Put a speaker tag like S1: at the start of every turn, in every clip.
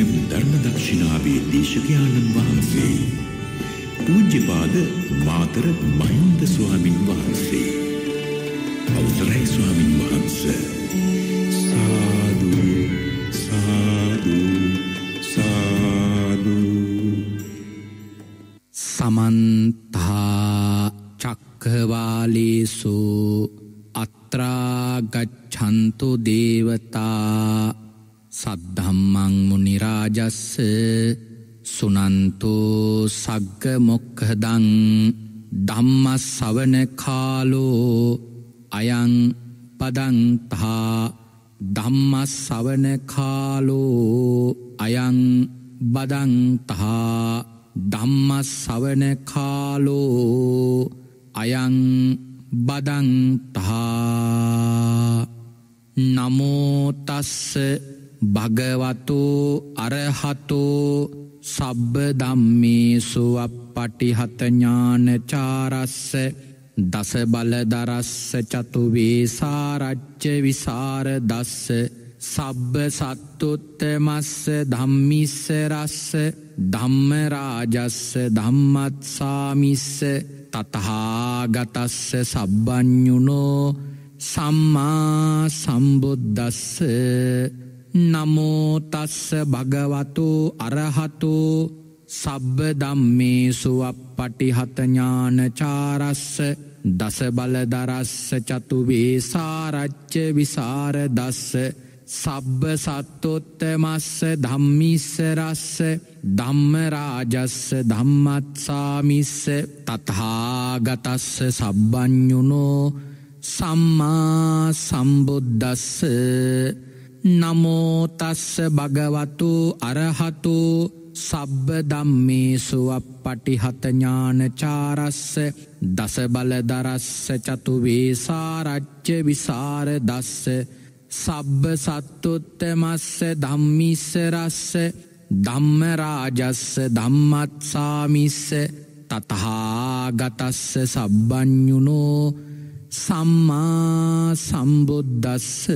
S1: එම් ධර්ම දක්ෂිනාවේ දේශකයාණන් වහන්සේ පූජ්‍යපාද මාතර මහින්ද ස්වාමින් වහන්සේ අවසරයි ස්වාමින් වහන්ස සාදු සාදු සාදු සමන්තා චක්කවාලේසු අත්‍රා ගච්ඡන්තු දේවතා සද්ධම්මංමු නිරාජස්ස සුනන්තු සග්ග මොක්හදං ධම්මස් සවන කාලෝ අයං පදන්තා ධම්මස් සවන කාලෝ අයං බදන්තා ධම්මස් සවන කාලෝ අයං බදන්තා නමෝතස්ස භගවතු අරහතු සබ්බ ධම්මේසු අප්පටිහතඥානචාරස්ස දස බලදරස්ස චතුවේසාරච්ච විසාර දස්ස සබ්බ සත්තුත්තමස්ස ධම්මිස්සරස්ස ධම්මරාජස්ස ධම්මත්සාමිස්ස තතහාගතස්ස සබ්බ්ඥුණෝ සම්මා සම්බුද්ධස්ස නමෝතස්ස භගවතු අරහතු සබ්බ දම්මේසු පටිහතඥානචාරස්ස දස බලදරස්ස චතුවේ සාරච්ච විසාරදස්ස සබ්බ සත්තොත්තමස්ස ධම්මිස්සරස්ස ධම්මරාජස්ස ධම්මත්සාමිස්ස තතහාගතස්ස සබ්බ්ඥුනෝ සම්මා සම්බුද්ධස්ස නමෝතස්ස භගවතු අරහතු සබ්බ දම්මේසු පටිහතඥානචාරස්ස දස බලදරස්ස චතුවේසාරච්ච විසාර දස්ස සබ්බ සත්තුත්තමස්ස ධම්මිස්සරස්ස ධම්මරාජස්ස ධම්මත්සාමිස්ස තතහාගතස්ස සබ්බ්ඥුණෝ සම්මා සම්බුද්දස්ස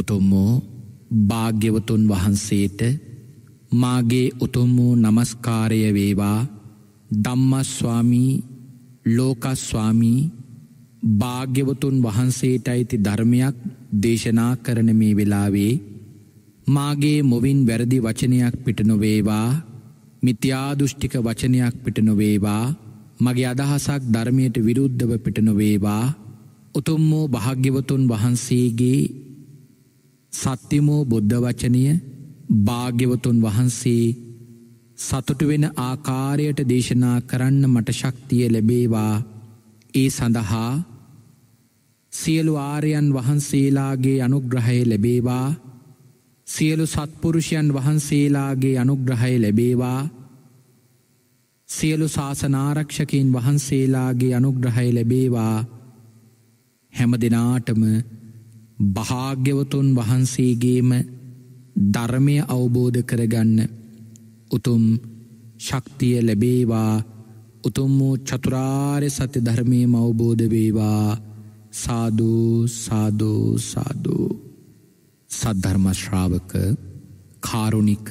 S1: උතුම්මෝ භාග්‍යවතුන් වහන්සේට මාගේ උතුම්මූ නමස්කාරය වේවා ධම්මස්වාමී ලෝකස්වාමී භාග්‍යවතුන් වහන්සේට අයිති ධර්මයක් දේශනා කරන මේ වෙලාවේ මාගේ මොවින් වැරදි වචනයක් පිට නොවේවා මිත්‍යාදුෘෂ්ටික වචනයක් පිට නොවේවා මගේ අදහසක් ධර්මයට විරුද්ධව පිට නොවේවා උතුම් වූ භාග්‍යවතුන් වහන්සේගේ සත්‍යමෝ බුද්ධ වචනය භාග්‍යවතුන් වහන්සේ සතුට වෙන ආකාරයට දේශනා කරන්න මට ශක්තිය ලැබේවා ඒ සඳහා සියලු ආරයන් වහන්සේලාගේ අනුග්‍රහය ලැබේවා සියලු සත්පුරුෂයන් වහන්සේලාගේ අනුග්‍රහය ලැබේවා සියලු ශාසනාරක්ෂකයන් වහන්සේලාගේ අනුග්‍රහය ලැබේවා හැම දෙනාටම භාග්‍යවතුන් වහන්සේගේම ධර්මය අවබෝධ කරගන්න උතුම් ශක්තිය ලැබේවා උතුම් වූ චතුරාර්ය සත්‍ය ධර්මය අවබෝධ වේවා සාධූ සාධූ සාධූ සද්ධර්මශ්‍රාවක කාරුණික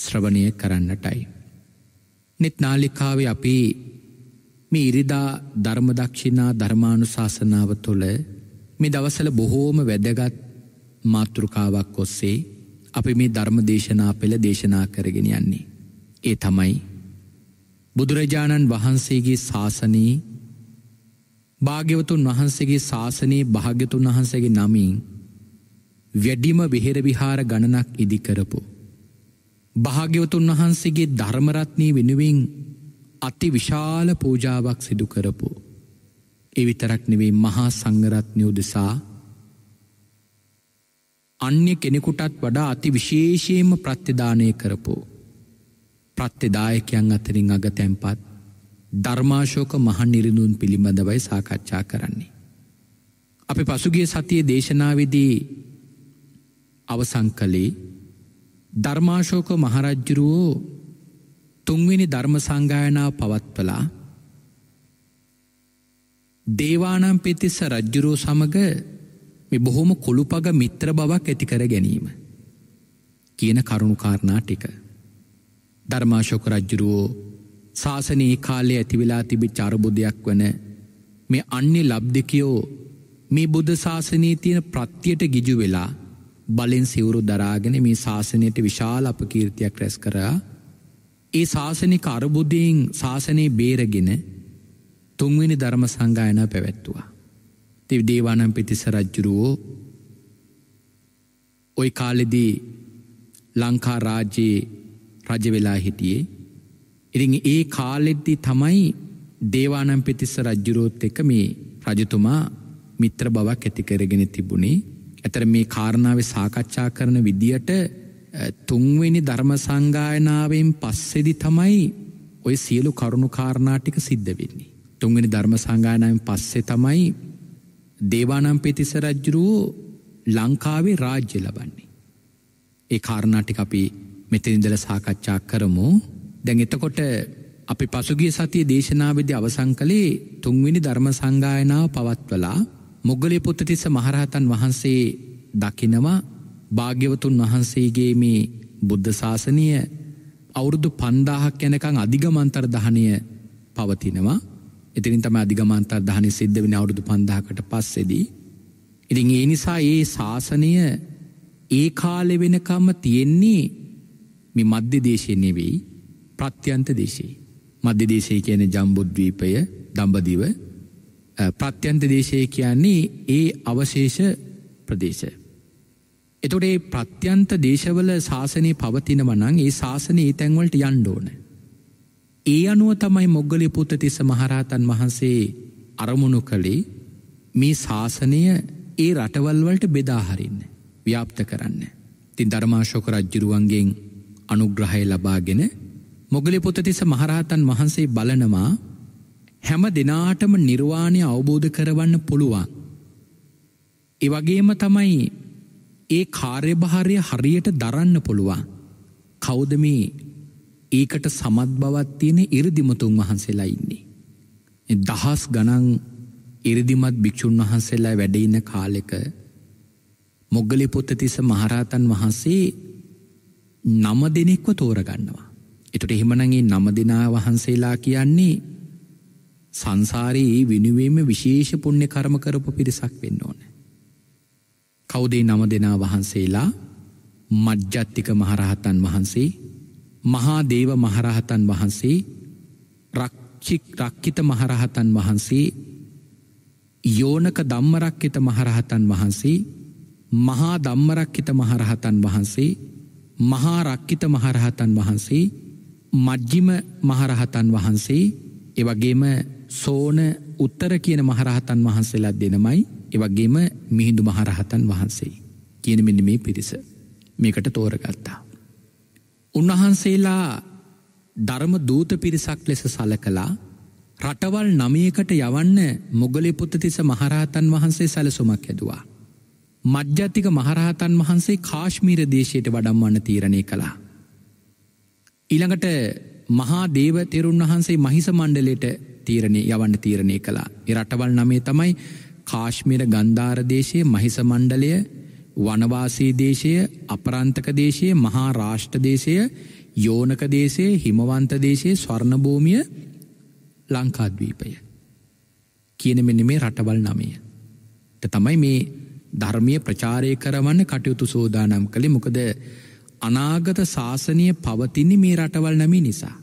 S1: ශ්‍රවණය කරන්නටයි. නෙත් නාලිකාවේ අපි මේ ඉරිදා ධර්මදක්ෂිනා ධර්මානු ශාසනාව තුළ මේ දවසල බොහෝම වැදගත් මාතෘකාවක් ඔස්සේ අපි මේ ධර්ම දේශනා පෙළ දේශනා කරගෙන යන්නේ. ඒ තමයි බුදුරජාණන් වහන්සේගේ ශාසනී භාග්‍යවතුන් වහන්සේගේ ශාසනයේ භාග්‍යතුන් වහන්සේගේ නමින් වැඩිම විහෙර විහාර ගණනක් ඉදිකරපු භාග්‍යවතුන් වහන්සේගේ ධර්මරත්නය වෙනුවෙන් අති විශාල පූජාවක් සිදු කරපු. එවිතරක් නෙවෙයි මහා සංගරත්නය උදෙසා අන්‍ය කෙනෙකුටත් වඩා අති විශේෂයෙන්ම ප්‍රත්‍යදානය කරපෝ. ප්‍රත්‍යදායකයන් අතරින් අග තැන්පත් ධර්මාශෝක මහනිරිඳුන් පිළිබඳවයි සාකච්ඡා කරන්නේ. අපි පසුගිය සතියේ දේශනාවදී අවසං කළේ ධර්මාශෝක මහරජ්ජුරුවෝ තුන්වෙනි ධර්ම සංගායනාව පවත්වලා දේවානම් පිතිස්ස රජ්ජුරෝ සමඟ මේ බොහොම කොළුපග මිත්‍ර බවක් ඇතිකර ගැනීම කියන කරුණුකාරණා ටික. ධර්මාශෝක රජ්ජුරුවෝ ශාසනයේ කාලය ඇතිවෙලා තිබි චරබුදයක් වන මේ අන්නේ ලබ්ධකයෝ මේ බුද්ධ ශාසනයේ තියෙන ප්‍රත්තියට ගිජු වෙලා බලෙන් සිවුරු දරාගෙන මේ ශාසනයට විශාල අපකීර්තියක් රැස් කරා ඒ ශාසනික අරබුද්ධයෙන් ශාසනයේ බේරගෙන තුන්වෙනි ධර්ම සංගායන පැවැත්තුවා. තිව දේවානම් පිතිස රජ්ජුරුවෝ ඔයි කාලෙදී ලංකා රාජ්‍යයේ රජවෙලා හිටියේ. ඉරි ඒ කාලෙද්දි තමයි දේවානම් පිතිස්ස රජ්ජුරෝත් එක මේ රජතුමා මිත්‍ර බවක් ඇතිකරගෙන තිබුණේ එතර මේ කාරණාව සාකච්ඡා කරන විදියට තුන්වෙනි ධර්ම සංගායනාවෙන් පස්සෙදි තමයි ඔය සියලු කරුණු කාරණාටික සිද්ධ වෙන්නේ. තුන්වෙනි ධර්ම සංගායනාවෙන් පස්සේ තමයි දේවානම් පිතිස රජ්ජුරුවෝ ලංකාවේ රාජ්‍ය ලබන්නේ. ඒ කාරණාටික අපි මෙතනිදල සාකච්ඡා කරමු දැන් එතකොට අපි පසුගිය සතිය දේශනාවද අවසං කළේ තුන්වෙනි ධර්ම සංගායනාව පවත්වලා මුගලි පුත්තතිස්ස මහරහතන් වහන්සේ දකිනවා භාග්‍යවතුන් වහන්සේගේ මේ බුද්ධ ශාසනය අවුරුදු පන්දාහක් යැනකං අධිගමන්තර දහනය පවතිනවා එතිරින් තම අධිගමන්තර දහනය සිද්ධ වෙන අවුරුදු පන්දාහකට පස්සෙදී. ඉතින් ඒ නිසා ඒ ශාසනය ඒ කාලෙ වෙනකම්ම තියෙන්නේ මේ මධ්‍ය දේශය නෙවෙයි ප්‍රත්‍යන්ත දේශයේ. මධ්‍ය දේශය කියන ජම්බුද්වීපය දම්බදිව ප්‍රත්‍යන්ත දේශය කියන්නේ ඒ අවශේෂ ප්‍රදේශ. එතොටේ ප්‍රත්‍යන්ත දේශවල ශාසනය පවතිනවනං ඒ ශාසන ඒ තැන්වලට යන්්ඩෝන. ඒ අනුව තමයි මොග්ගලි පුත්තතිස්ස මහරහතන් වහන්සේ අරමුණු කළේ මේ ශාසනය ඒ රටවල්වලට බෙදාහරින්න ව්‍යාප්ත කරන්න. තින් ධර්මාශෝක රජ්ජුරුවන්ගෙන් අනුග්‍රහය ලබාගෙන මොගලි පොතතිස මහරහතන් වහන්සේ බලනවා හැම දෙනාටම නිර්වාණය අවබෝධ කරවන්න පුළුවන්. එවගේම තමයි ඒ කාර්යභාරය හරියට දරන්න පුළුවන්. කෞද මේ ඒකට සමත් බවත් තියෙන ඉරදිමතුන් වහන්සේලා ඉන්නේ. දහස් ගණන් ඉරිදිමත් භික්‍ෂූන් වහන්සේලා වැඩඉන්න කාලෙක මොග්ගලි පොත්තතිස මහරහතන් වහන්සේ නම දෙනෙක්ව තෝරගන්නවා. එතුට එහෙමනගේ නම දෙනා වහන්සේලා කියන්නේ සංසාරයේ විනුවේම විශේෂ පුුණ්‍ය කරම කරපු පිරිසක් වෙන්න ඕන. කෞදේ නම දෙනා වහන්සේලා මජ්ජත්තික මහරහතන් වහන්සේ මහා දේව මහරහතන් වහන්සේ රක්ෂික් රක්කිත මහරහතන් වහන්සේ යෝනක දම්මරක්කිත මහරහතන් වහන්සේ මහා දම්මරක්කිත මහරහතන් වහන්සේ මහා රක්කිත මහරහතන් වහන්සේ මජ්ජිම මහරහතන් වහන්සේ එවගේම සෝන උත්තර කියන මහරහතන් වහන්සේලා දෙනමයි එවගේම මිහිඳු මහරහතන් වහන්සේ කියන මෙන්න මේ පිරිස මේකට තෝරගත්තා. උන්වහන්සේලා ධර්ම දූත පිරිසක් ලෙස සලකලා රටවල් නමයකට යවන්න මුගලිපුත්තතිස මහරහතන් වහන්සේ සැලසුමක් ඇදවා. මධ්‍යතික මහරහතන් වහන්සේ කාශ්මීර දේශයට වඩම්වන්න තීරණය කළා. ඉළඟට මහා දේව තෙරුන් වහන්සේ මහිස මණ්ඩලට තීරණය යවන්න තීරණය කලා. රටවල් නමේ තමයි කාශ්මිර ගන්ධාරදේශය මහිස මණ්ඩලය වනවාසී දේශය අපරන්තක දේශය මහා රාෂ්ටදේශය යෝනක දේශයේ හිමවන්ත දේශයේ ස්වර්ණභූමිය ලංකාද්වීපය. කියන මෙන්න මේ රටවල් නමය. තමයි මේ ධර්මය ප්‍රචාරය කරවන්න කටයුතු සෝදානම් කළේ මොකද අනාගත ශාසනය පවතින්නේ මේ රටවල් නමේ නිසා.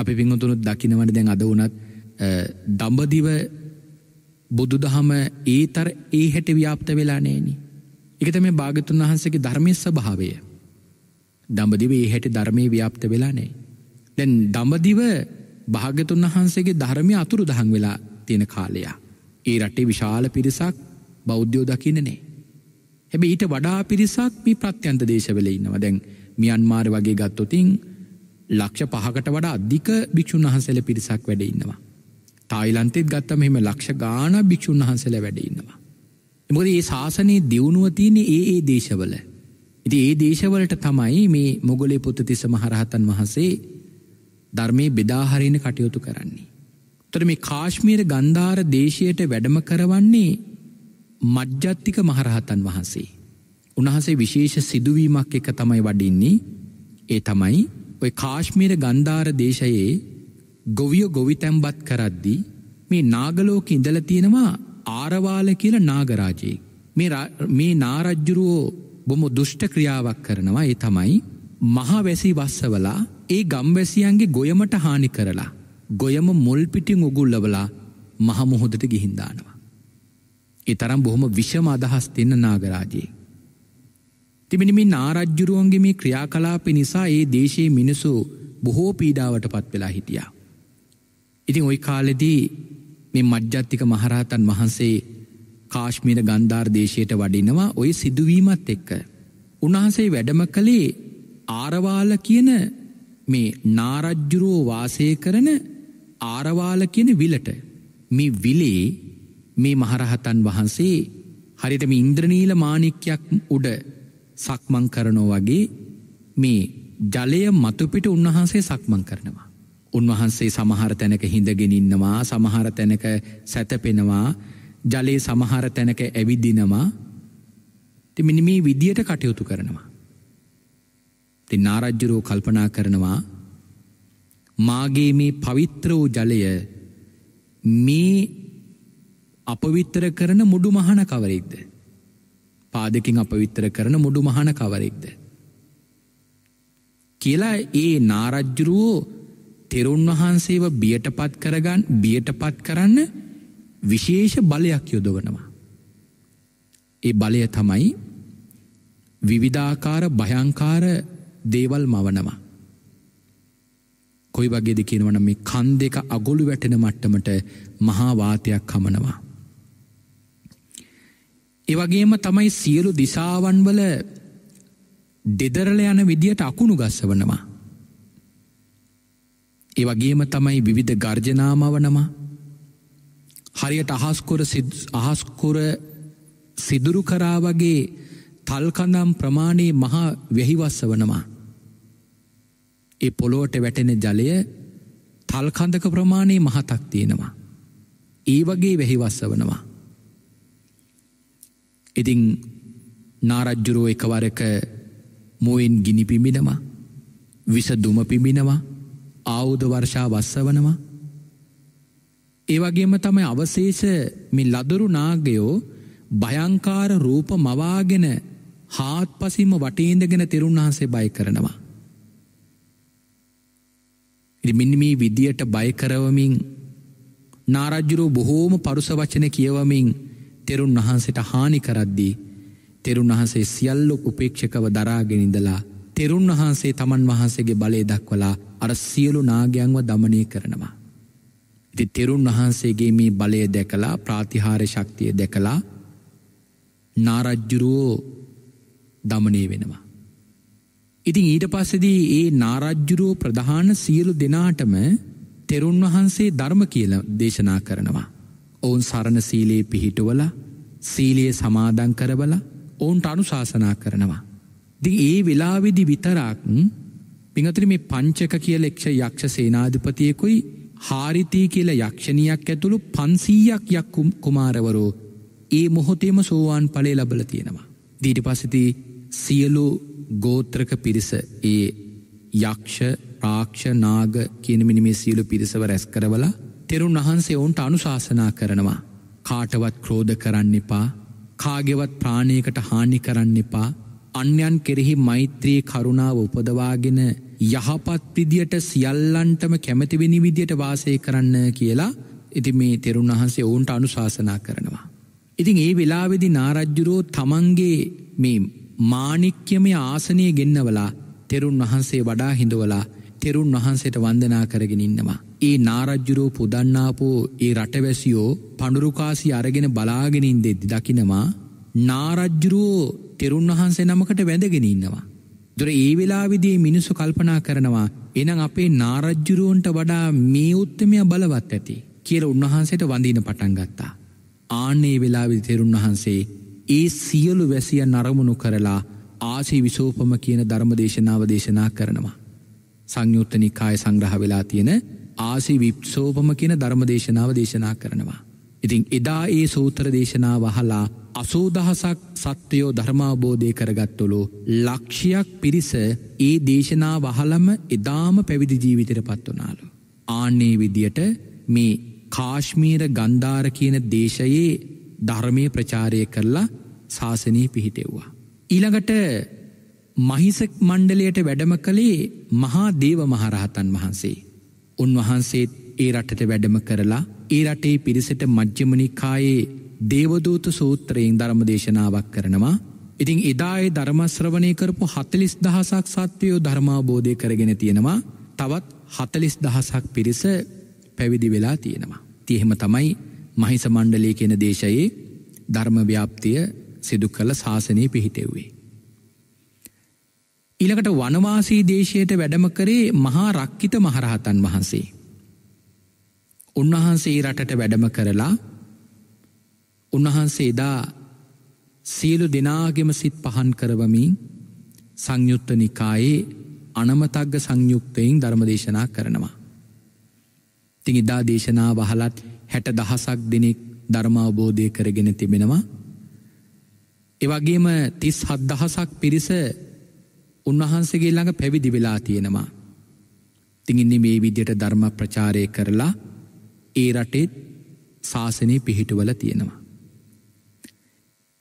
S1: අපි පිංහතුනුත් දකිනවට දැන් අද වනත් දම්බදිව බුදුදහම ඒ තර ඒ හැට ව්‍යාප්ත වෙලා නෑනි. එකත මේ භාගතුන් වහන්සගේ ධර්මය ස්භාවය. දම්බදිව ඒ හැට ධර්මය ව්‍යාප්ත වෙලා නෑ. දැන් දම්බදිව භාගතුන් වහන්සේගේ ධර්මය අතුරු දහන් වෙලා තියෙන කාලයා. ඒ රටේ විශාල පිරිසක් බෞද්ධයෝ දකිනනේ. හැබ ඊට වඩා පිරිසක් මේ ප්‍රත්‍යන්ත දේශවල ඉන්නවා දැන් මියන්මාර් වගේ ගත්තොතින් ලක්ෂ පහකට වඩා අධික භික්‍ෂූන් වහන්සල පිරිසක් වැඩඉන්නවා. තායිලන්තෙත් ගත්තම මෙම ලක්ෂ ගාන භික්‍ෂූන් වහන්සල වැඩඉන්නවා. එමද ඒ ශාසනයේ දියුණුවතියන්නේ ඒ ඒ දේශවල. ඉති ඒ දේශවලට තමයි මේ මොගලේ පුත්තතිස මහරහතන් වහන්සේ ධර්මය බෙදාහරණ කටයුතු කරන්නේ. තොර මේ කාශ්මීර ගන්ධාර දේශයට වැඩම කරවන්නේ මජ්ජත්තික මහරහතන් වහන්සේ. උණහසේ විශේෂ සිදුවීමක් එක තමයි වඩින්නේ ඒ තමයි ඔය කාශ්මීර ගන්ධාර දේශයේ ගොවියෝ ගොවිතැම්බත් කරද්දි මේ නාගලෝක ඉඳල තියෙනවා ආරවාල කියල නාගරාජයේ. මේ නාරජ්ජුරුවෝ බොම දුෂ්ට ක්‍රියාවක් කරනවා ඒ තමයි මහවැසි වස්සවලා ඒ ගම්වැසියන්ගේ ගොයමට හානි කරලා ගොයම මුල්පිටිං උගුල්ලවලා මහමුහොදට ගිහින්දානවා. ඒ තරම් බොහොම විෂම අදහස් දෙන්න නාගරාජයේ. තිබෙන මේ නාරජ්ජුරුවන්ගේ මේ ක්‍රියාකලාප නිසා ඒ දේශයේ මිනිසු බොහෝ පීඩාවට පත් වෙලා හිටියා. ඉතින් ওই කාලෙදී මේ මජ්ජත්තික මහරහතන් වහන්සේ කාශ්මීර ගන්ධාර් දේශයට වඩිනවා ওই සිදුවීමත් එක්ක. උන්වහන්සේ වැඩම කළේ ආරවාල කියන මේ නාරජ්ජුරුවෝ වාසය කරන ආරවාල කියන විලට මේ විලේ මේ මහරහතන් වහන්සේ හරියට මේ ඉන්ද්‍රනීල මාණික්‍යයක් උඩ සක්මං කරනෝ වගේ මේ ජලය මතුපිට උන්වහන්සේ සක්මං කරනවා. උන්වහන්සේ සමහර තැනක හිඳගෙනඉන්නවා සමහර තැනක සැතපෙනවා ජලයේ සමහර තැනක ඇවිදිනවා තිමිනි මේ විදියට කටයුතු කරනවා. ති නාරජ්ජුරෝ කල්පනා කරනවා මාගේ මේ පවිත්‍ර වූ ජලය මේ අපවිත්තර කරන මුඩු මහන කවරෙක්ද. පාදකින් අපවිත්තර කරන මුඩු මහන කවරෙක්ද. කියලා ඒ නාරජ්ජුරුවෝ තෙරුන් වහන්සේව බියට පත් කරගන්න බියට පත් කරන්න විශේෂ බලයක් යොදවනවා. ඒ බලය තමයි විවිධාකාර භයංකාර දේවල් මවනවා. කොයි වගේද කියනවන මේ කන් දෙක අගොළු වැටෙන මට්ටමට මහාවාතයක් කමනවා. ඒවගේම තමයි සියලු දිසාවන්වල දෙදරල යන විදියට අකුණු ගස්සවනවා. ඒවගේම තමයි විවිධ ගර්ජනාමවනවා හරියට අහස්කොර අහස්කොර සිදුරු කරා වගේ තල්කඳම් ප්‍රමාණයේ මහා වෙහිවස්ස වනවා. ඒ පොලෝට වැටෙන ජලය තල්කඳක ප්‍රමාණයේ මහතක් තියෙනවා. ඒ වගේ වෙහිවස්ස වනවා. ඉතිං නාරජ්ජුරෝ එකවරක මුවෙන් ගිනි පිමිනවා විස දුම පිමිනවා ආවුධ වර්ෂා වස්සවනවා ඒවගේම තමයි අවශේෂ මේ ලදරු නාගයෝ භයංකාර රූප මවාගෙන හාත් පසිම වටේන්දගෙන තෙරුන් වහන්සේ බය කරනවා. මිනිමී විදියට බයකරවමින් නාරජ්ජුරු බොහෝම පරුස වචන කියවමින් තෙරුන් වහන්සට හානි කරද්දී තෙරුන් වහන්සේ සියල්ලො උපේක්ෂකව දරාගෙනඉඳලා තෙරුන් වහන්සේ තමන් වහන්සේගේ බලය දක්වලා අර සියලු නාගයන්ව දමනය කරනවා. ඉති තෙරුන් වහන්සේගේ මේ බලය දැකලා ප්‍රාතිහාර ශක්තිය දැකලා නාරජ්ජුරුවෝ දමනය වෙනවා. ඉතින් ඊට පස්සදී ඒ නාරජ්ජුරුවෝ ප්‍රධාන සියලු දෙනාටම තෙරුන් වහන්සේ ධර්ම කියල දේශනා කරනවා. ඔවුන් සරණ සීලයේ පිහිටුවල සීලිය සමාදං කරවල ඔවුන්ට අනුශාසනා කරනවා. දි ඒ වෙලාවෙදි විතරාක් පිහතුරි මේ පංචක කියල එක්ෂ යක්ෂ සේනාධිපතියකුයි හාරිතී කියල යක්ෂණයක් ඇතුළු පන්සීයක් යක්කුම් කුමාරවරෝ ඒ මොහොතේම සෝවාන් පලේ ලබල තියෙනවා. දීට පසිති සියලු ගෝත්‍රක පිරිස ඒ යක්ෂ ප්‍රාක්ෂ නාග කියනමිනිමේ සියලු පිරිසව රැස් කරවලා තෙරුන් වහන්සේ ඔවුන්ට අනුශාසනා කරනවා. කාටවත් ක්‍රෝධ කරන්න එපා කාගෙවත් ප්‍රාණයකට හානි කරන්න එපා අන්‍යන් කෙරෙහි මෛත්‍රයේ කරුණාව උපදවාගෙන යහපත් විදියට සියල්ලන්ටම කැමතිවෙනි විදියට වාසය කරන්න කියලා ඉති මේ තෙරුන් වහන්සේ ඔවුන්ට අනුශාසනා කරනවා. ඉතින් ඒ වෙලාවෙදි නාරජ්ජුරෝ තමන්ගේ මේ මානික්‍යමය ආසනය ගෙන්නවලා තෙරුන් වහන්සේ වඩා හිඳවලා තෙරුන් වහන්සේට වන්දනා කරගෙන ඉන්නවා. ඒ නාරජ්ජුරෝ පුදන්නාපෝ ඒ රටවැසියෝ පඩුරුකාසි අරගෙන බලාගෙනින් දෙද්දි දකිනවා නාරජ්ජුරුවෝ තෙරුන් වහන්සේ නමකට වැඳගෙන ඉන්නවා. දුර ඒ වෙලාවිදී මිනිස්සු කල්පනා කරනවා එනම් අපේ නාරජ්ජුරුවන්ට වඩා මේ උත්තමය බලවත් ඇති කියල උන්වහන්සේට වඳීන පටන් ගත්තා. ආන්නේ වෙලාවිදි තෙරුන් වහන්සේ ඒ සියලු වැසිය නරමුණු කරලා ආසේ විසෝපම කියන ධර්ම දේශනාව දේශනා කරනවා. සංයුත්තනිකාය සංග්‍රහ වෙලා තියෙන ආසි විප්සෝපම කියන ධර්ම දේශනාව දේශනා කරනවා. ඉතිං එදා ඒ සූත්‍ර දේශනා වහලා අසූදහසක් සත්‍යයෝ ධර්මාබෝධය කරගත්තුළු ලක්ෂයක් පිරිස ඒ දේශනා වහලම එදාම පැවිදි ජීවිතර පත් වනාලු. ආන්නේ විදියට මේ කාශ්මීර ගන්ධාර කියන දේශයේ ධර්මය ප්‍රචාරය කරලා ශාසනය පිහිටෙව්වා. ඊළඟට මහිසක් මණ්ඩලයට වැඩම කළේ මහා දේව මහරහතන් වහන්සේ. උන්වහන්සේත් ඒ රටට වැඩම කරලා ඒ රටේ පිරිසට මජ්්‍යමනිකායේ දේවදූත සූත්‍රයෙන් ධර්ම දේශනාවක් කරනවා. ඉතිං එදායේ ධර්මශ්‍රවනය කරපු හතලිස් දහසක් සත්වයෝ ධර්මාබෝධය කරගෙන තියෙනවා තවත් හතලිස් දහසක් පිරිස පැවිදි වෙලා තියෙනවා. තියහෙම තමයි මහිස මණ්ඩලය කියෙන දේශයේ ධර්මව්‍යාප්තිය සිදු කළ ශාසනය පිහිටෙව්වේ. ඊළකට වනවාසී දේශයට වැඩම කරේ මහා රක්කිත මහරහතන් වහන්සේ. උන්වහන්සේ රටට වැඩම කරලා උන්වහන්සේ දා සියලු දෙනාගෙම සිත් පහන් කරවමින් සංයුත්ත නිකායේ අනමතක්ග සංයුක්තයෙන් ධර්මදේශනා කරනවා. තිනිදා දේශනා වහලත් හැට දහසක් දෙනෙක් ධර්මාවබෝධය කරගෙන තිබෙනවා. එවගේම තිස් හත් දහසක් පිරිස උන්වහන්සේගේ ළඟ පැවිදි වෙලා තියෙනවා. තිගින්නේ මේ විදියට ධර්ම ප්‍රචාරය කරලා ඒ රටේත් ශාසනය පිහිටුවල තියෙනවා.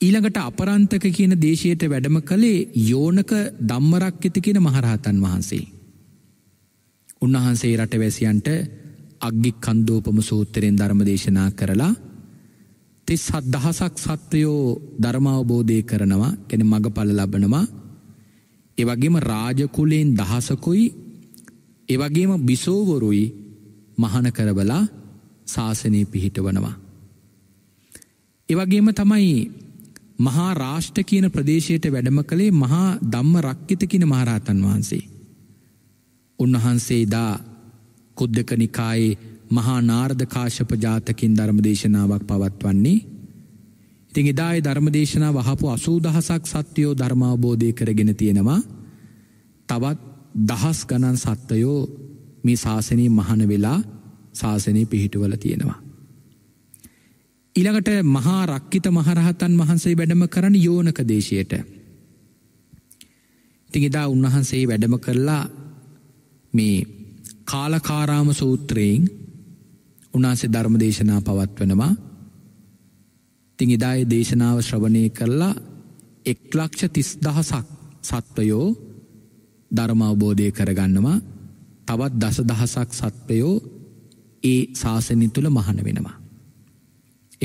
S1: ඊළඟට අපරන්තක කියන දේශයට වැඩම කළේ යෝනක දම්මරක්්‍යත කියන මහරහතන් වහන්සේ. උන්වහන්සේ රටවැසියන්ට අග්ගි කන්දෝපම සූත්තරයෙන් ධර්ම දේශනා කරලා තිස් හත් දහසක් සත්වයෝ ධර්මාවබෝධය කරනවා කැන මඟ පල ලබනවා එවගේම රාජකුලයෙන් දහසකුයි එවගේම බිසෝවරුයි මහන කරබලා ශාසනය පිහිටවනවා. එවගේම තමයි මහා රාෂ්ට කියන ප්‍රදේශයට වැඩම කළේ මහා ධම්ම රක්කිත කියන මහරහතන් වහන්සේ. උන්වහන්සේ දා කුද්දක නිකායේ මහා නාර්ධකාශප ජාතකින් ධර්ම දේශනාවක් පවත්වන්නේ ඉතිං එදායි ධර්මදේශනා වහපු අසූ දහසක් සත්‍යයෝ ධර්මාබෝධය කරගෙන තියෙනවා තවත් දහස් ගණන් සත්වයෝ මේ ශාසනී මහන වෙලා ශාසනය පිහිටුවල තියෙනවා. ඉළඟට මහා රක්කිත මහරහතන් වහන්සේ වැඩම කරන යෝනක දේශයට. තිගෙදා උන්වහන්සේ වැඩම කරලා මේ කාලකාරාම සූත්‍රයෙන් උනාසේ ධර්ම දේශනා පවත්වනවා තිං එදාය දේශනාව ශ්‍රවණය කරලා එක්ලක්ෂ තිස් දහසක් සත්වයෝ ධර්මවබෝධය කරගන්නවා තවත් දස දහසක් සත්වයෝ ඒ ශාසනය තුළ මහන වෙනවා.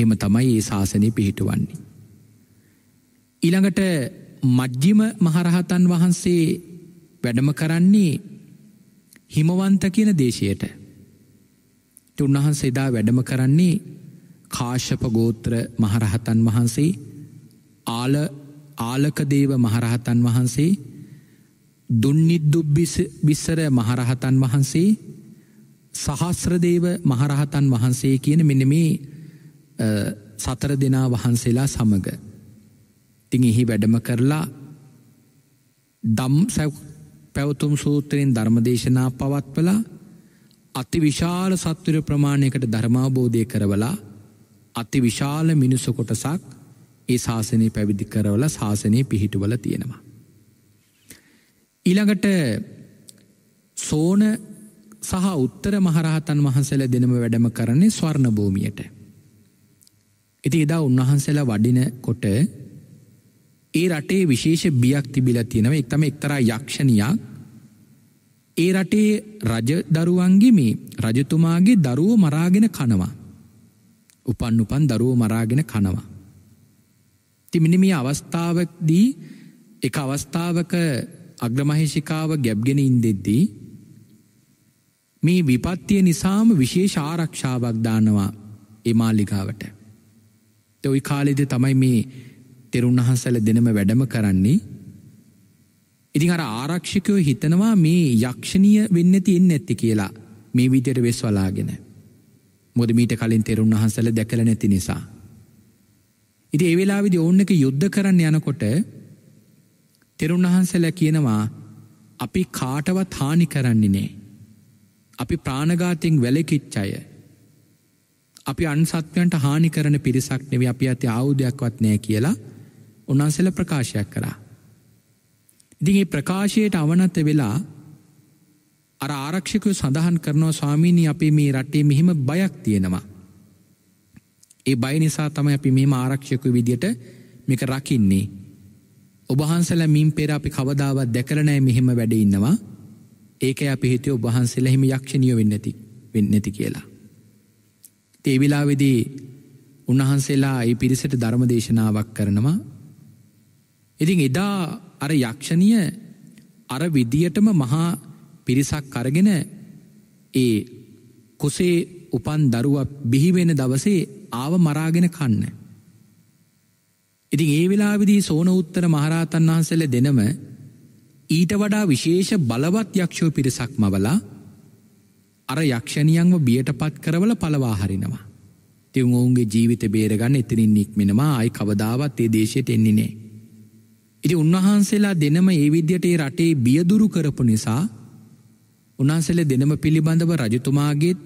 S1: එම තමයි ඒ ශාසනය පිහිටුවන්නේ. ඊළඟට මජ්ජිම මහරහතන් වහන්සේ වැඩම කරන්නේ හිමවන්ත කියන දේශයට. උන්වහන්සේ දා වැඩම කරන්නේ කාශ්‍යප ගෝත්‍ර මහරහතන් වහන්සේ ආල ආලකදේව මහරහතන් වහන්සේ දුන්නිද්දුබ් බිස්සර මහරහතන් වහන්සේ සහස්‍රදේව මහරහතන් වහන්සේ කියන මෙන මේ සතර දෙනා වහන්සේලා සමඟ. තිං එහි වැඩම කරලා දම් පැවතුම් සූත්‍රයෙන් ධර්මදේශනා පවත්වලා අති විශාල සත්තුර ප්‍රමාණයකට ධර්මාබෝධය කරවලා අති විශාල මිනිස්සු කොටසක් ඒ ශාසනය පැවිදි කරවල ශාසනය පිහිටුවල තියෙනවා. ඊළඟට සෝන සහ උත්තර මහරහතන් වහන්සල දෙනම වැඩම කරන්නේ ස්වර්ණ භූමියයට. ඉති එදා උන්වහන්සේල වඩින කොට ඒ රටේ විශේෂ බියක් තිබිල තියෙනව එක්තම එක්තරා යක්ෂණයක් ඒ රටේ රජ දරුවන්ගේ මේ රජතුමාගේ දරුවෝ මරාගෙන කනවා. උපන් උපන් දරුව මරාගෙන කනවා. තිමිනි මේ අවස්ථාවදී එක අවස්ථාවක අග්‍රමහේෂිකාව ගැබ්ගෙන ඉන්දෙද්දී මේ විපත්තිය නිසාම විශේෂ ආරක්ෂාවක් දානවා එමාලිකාවට. තොයි කාලෙද තමයි මේ තෙරුන් අහන්සල දෙනම වැඩම කරන්නේ. ඉතින් අර ආරක්ෂකයෝ හිතනවා මේ යක්ෂණීය වෙන්න තියෙන් ඇත්ති කියලා මේ විදියට වෙස් වලාගෙන. මොද මීට කලින් තෙරුන් වහන්සල දැකල නැති නිසා. ඉති ඒවෙලාවිදි ඔන්නක යුද්ධ කරන්න යනකොට තෙරුන් වහන්සල කියනවා අපි කාටවත් හානි කරන්නේනේ. අපි ප්‍රාණගාතිෙන් වැලකිච්චය. අපි අන්සත්වයන්ට හානි කරන පිරිසක් නෙව අපි ඇති අවුදයක්වත් නෑ කියලා උන්හන්සල ප්‍රකාශයක් කරා. ඉදිගේ ප්‍රකාශයට අවනත්ත වෙලා අර ආරක්ෂකය සඳහන් කරනවා ස්වාමීණී අපේ මේ රටේ මෙහෙම බයක් තියෙනවා. ඒ බය නිසා තම අපි මෙම ආරක්ෂකු විදියට මේක රකින්නේ. ඔබහන්සල මින් පෙර අපි කවදාවත් දැකරනෑ මෙහෙම වැඩඉන්නවා ඒක අපි හිතය ඔබහන්සෙල හිම යක්ෂණිය වෙන්නති වෙන්නති කියලා. තේවිලාවෙදී උන්වහන්සේලා ඒ පිරිසට ධර්ම දේශනාවක් කරනවා. ඉතින් එදා අර යක්ෂණිය අර විදියටම මහා පිරිසක් අරගෙන ඒ කුසේ උපන් දරුවක් බිහිවෙන දවසේ ආව මරාගෙන කන්න. ඉතින් ඒ වෙලාවිදී සෝන උත්තර මහරහතන් වහන්සල දෙනම ඊට වඩා විශේෂ බලවත් යක්ෂෝ පිරිසක් මවලා අර යක්ෂණියන්ව බියට පත් කරවල පලවා හරිනවා. තිවුන් ඔවුන්ගේ ජීවිත බේරගන්න එතනින් නික්මෙනවා අයි කවදාවත් ඒ දේශයට එන්නේ නෑ. ඉති උන්වහන්සේලා දෙනම ඒ විද්‍යටේ රටේ බියදුරු කරපු නිසා උනාන්සල දෙනම පිළිබඳව රජතුමාගේත්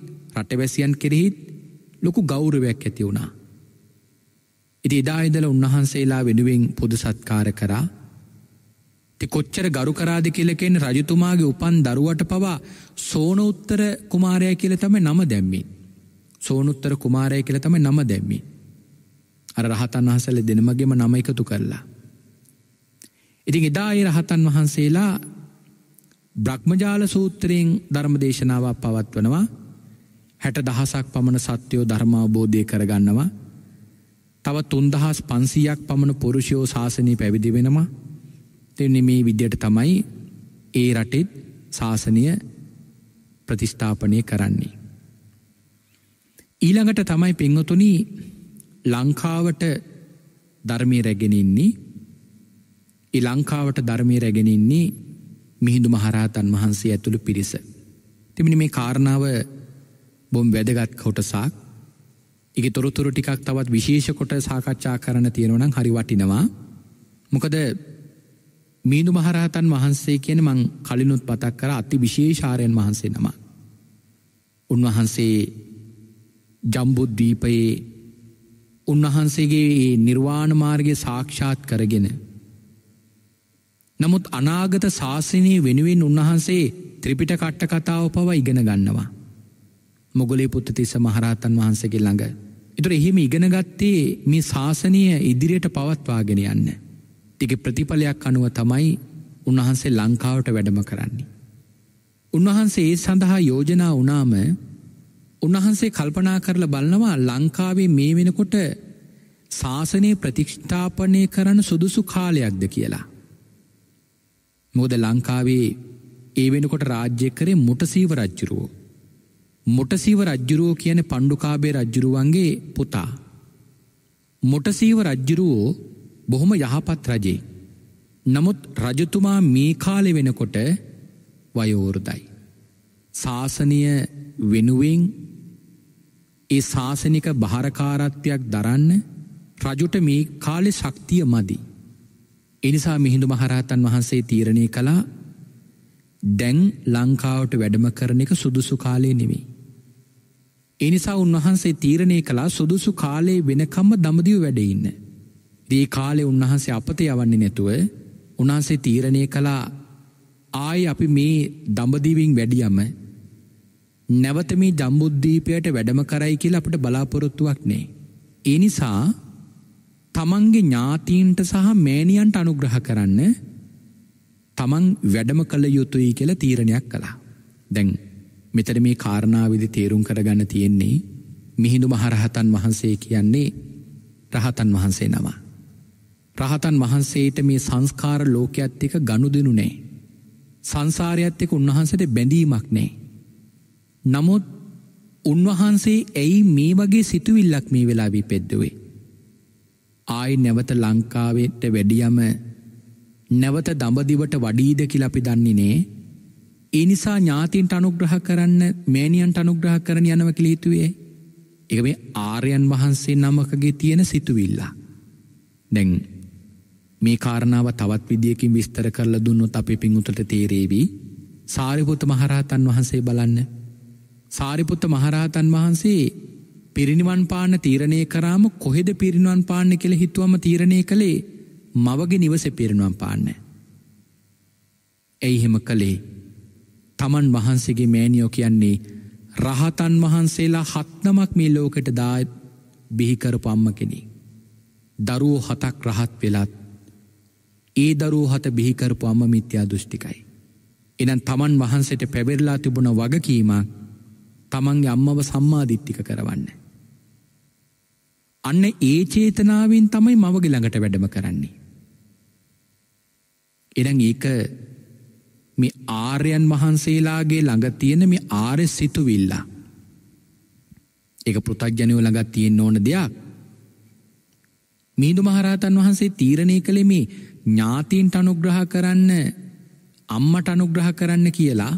S1: රටවැසියන් කෙරෙහිත් ලොකු ගෞරවයක් ඇති වුණා. ඉති එදායිදල උන්වහන්සේලා වෙනුවෙන් පොදු සත්කාර කරා ති කොච්චර ගරු කරාද කියලකෙන් රජතුමාගේ උපන් දරුවට පවා සෝනෝත්තර කුමාරය කියල තම නම දැම්මි. සෝනුත්තර කුමාරය කියල තම නම දැම්මි. අර රහතන් වහසල දෙනමගේම නම එකතු කරලා. ඉතින් එදායි රහතන් වහන්සේලා බ්‍රහ්මජාල සූත්‍රයෙන් ධර්මදේශනාවක් පවත්වනවා හැට දහසක් පමණ සත්‍යයෝ ධර්මාබෝධය කරගන්නවා තව තුන්දහස් පන්සීයක් පමණ පුරුෂයෝ ශාසනය පැවිදි වෙනවා තින්නේ මේ විද්‍යට තමයි ඒ රටෙත් ශාසනය ප්‍රතිස්ථාපනය කරන්නේ. ඊළඟට තමයි පෙංවතුනි ලංකාවට ධර්මය රැගෙනන්නේ ලංකාවට ධර්මය රැගෙනන්නේ මිහිඳු මහරහතන් වහන්සේ ඇතුළු පිරිස. තිමිනි මේ කාරණාව බොම් වැදගත් කොටසාක් එක තොරතුරු ටිකක් තවත් විශේෂකොට සාකච්ඡා කරන තියෙනවනම් හරි වටිනවා. මොකද මීනු මහරහතන් වහන්සේ කියන මං කලිනුත් පතක් කර අති විශේෂාරයන් වහන්සේ නම. උන්වහන්සේ ජම්බුද්ධීපයේ උන්වහන්සේගේ නිර්වාණ මාර්ගය සාක්ෂාත් කරගෙන නමුත් අනාගත ශාසනය වෙනුවෙන් උන්වහන්සේ ත්‍රිපිට කට්ට කතාව පව ඉගෙන ගන්නවා. මොගලේ පුත්තතිස්ස මහරහතන් වහන්සගේ ළඟ. එතුර එහෙම ඉගෙනගත්තේ මේ ශාසනය ඉදිරියට පවත්වාගෙන යන්න. තික ප්‍රතිඵලයක් අනුව තමයි උන්වහන්සේ ලංකාවට වැඩම කරන්නේ. උන්වහන්සේ ඒ සඳහා යෝජනා වනාම උන්වහන්සේ කල්පනා කරල බලනවා ලංකාවේ මේ වෙනකොට ශාසනය ප්‍රතික්ෂ්ඨාපනය කරන සුදුසු කාලයක්ද කියලා. මොද ලංකාවේ ඒ වෙනකොට රාජ්‍ය කරේ මුටසීව රජ්ජුරුවෝ. මොටසීව රජ්ජුරුවෝ කියන පණ්ඩුකාබේ රජ්ජුරුවන්ගේ පුතා. මොටසීව රජ්ජුරුවෝ බොහොම යහපත් රජේ. නමුත් රජතුමා මේ කාලෙ වෙනකොට වයෝරුදයි. ශාසනය වෙනුවෙන් ඒ ශාසනික භාරකාරත්වයක් දරන්න රජුට මේ කාලෙ ශක්තිය මදි. එනිසා මිහිඳු මහරහතන් වහන්සේ තීරණය කළා දැන් ලංකාවට වැඩම කරන එක සුදුසු කාලය නෙවෙයි. එනිසා උන්වහන්සේ තීරණය කළා සුදුසු කාලයේ වෙනකම්ම දමදිව වැඩඉන්න. දී කාලෙ උන්වහන්සේ අපත යවන්නේ නැතුව උන්හන්සේ තීරණය කළා ආය අපි මේ දඹදිවින් වැඩියම නැවත මේ ජම්බුද්ධීපයට වැඩම කරයි කියලා අපට බලාපොරොත්තුවක් නේ. එනිසා තමන්ගේ ඥාතීන්ට සහ මෑණියන්ට අනුග්‍රහ කරන්න තමන් වැඩම කළ යුතුයි කියල තීරණයක් කළා. දැන් මෙතර මේ කාරණාවිදි තේරුම් කරගන්න තියෙන්නේ මිහිඳු මහරහතන් වහන්සේ කියන්නේ රහතන් වහන්සේ නවා. රහතන් වහන්සේට මේ සංස්කාර ලෝකයක්ත්තික ගණු දෙනු නෑ. සංසාරයත්තෙක උන්වහන්සට බැඳීමක් නෑ. නමුත් උන්වහන්සේ ඇයි මේ වගේ සිතුවිල්ලක් මේ වෙලාවී පෙද්දුවේ. ආයි නැවත ලංකාවට වැඩියම නැවත දඹදිවට වඩීද කියලා අපි දන්නේ නේ. ඒ නිසා ඥාතීන්ට අනුග්‍රහ කරන්න මෑණියන්ට අනුග්‍රහ කරන්න යනවා කියලා හිතුවේ. ඒක මේ ආර්යයන් වහන්සේ නමකගේ තියෙන සිතුවිල්ල. දැන් මේ කාරණාව තවත් විදියකින් විස්තර කරලා දුන්නොත් අපේ පිංඋතට තේරේවි. සාරිපුත්ත මහරහතන් වහන්සේ බලන්න. සාරිපුත්ත මහරහතන් වහන්සේ පිරිනිවන් පාන්න තීරණය කරාම කොහෙද පිරිනිවන් පාන්න කෙළ හිතුවම තීරණය කළේ මවගේ නිවස පිරිනුවම් පාන්න. ඇයිහෙම කළේ තමන් වහන්සේගේ මෑනියෝ කියන්නේ රහතන් වහන්සේලා හත්නමක් මේ ලෝකට දාත් බිහිකර පම්ම කෙනෙ. දරුවෝ හතක් රහත් වෙලත් ඒ දරූ හත බිහිකරපු අම මිත්‍යා දෘෂ්ටිකයි. එනන් තමන් වහන්සට පැබෙරලා තිබුණ වගකීමක් තමන්ගේ අම්මව සම්මාධිත්තික කරවන්න. අන්න ඒ චේතනාවෙන් තමයි මවගේ ළඟට වැඩම කරන්නේ. එරං ඒක මේ ආර්යන් වහන්සේලාගේ ළඟ තියෙන මේ ආර්ය සිතුවිල්ලා. ඒක පෘථග්ජනයෝ ළඟ තියෙන්න ඕන දෙයක්. මීදු මහරහතන් වහන්සේ තීරණය කළේ මේ ඥාතීන්ට අනුග්‍රහ කරන්න අම්මට අනුග්‍රහ කරන්න කියලා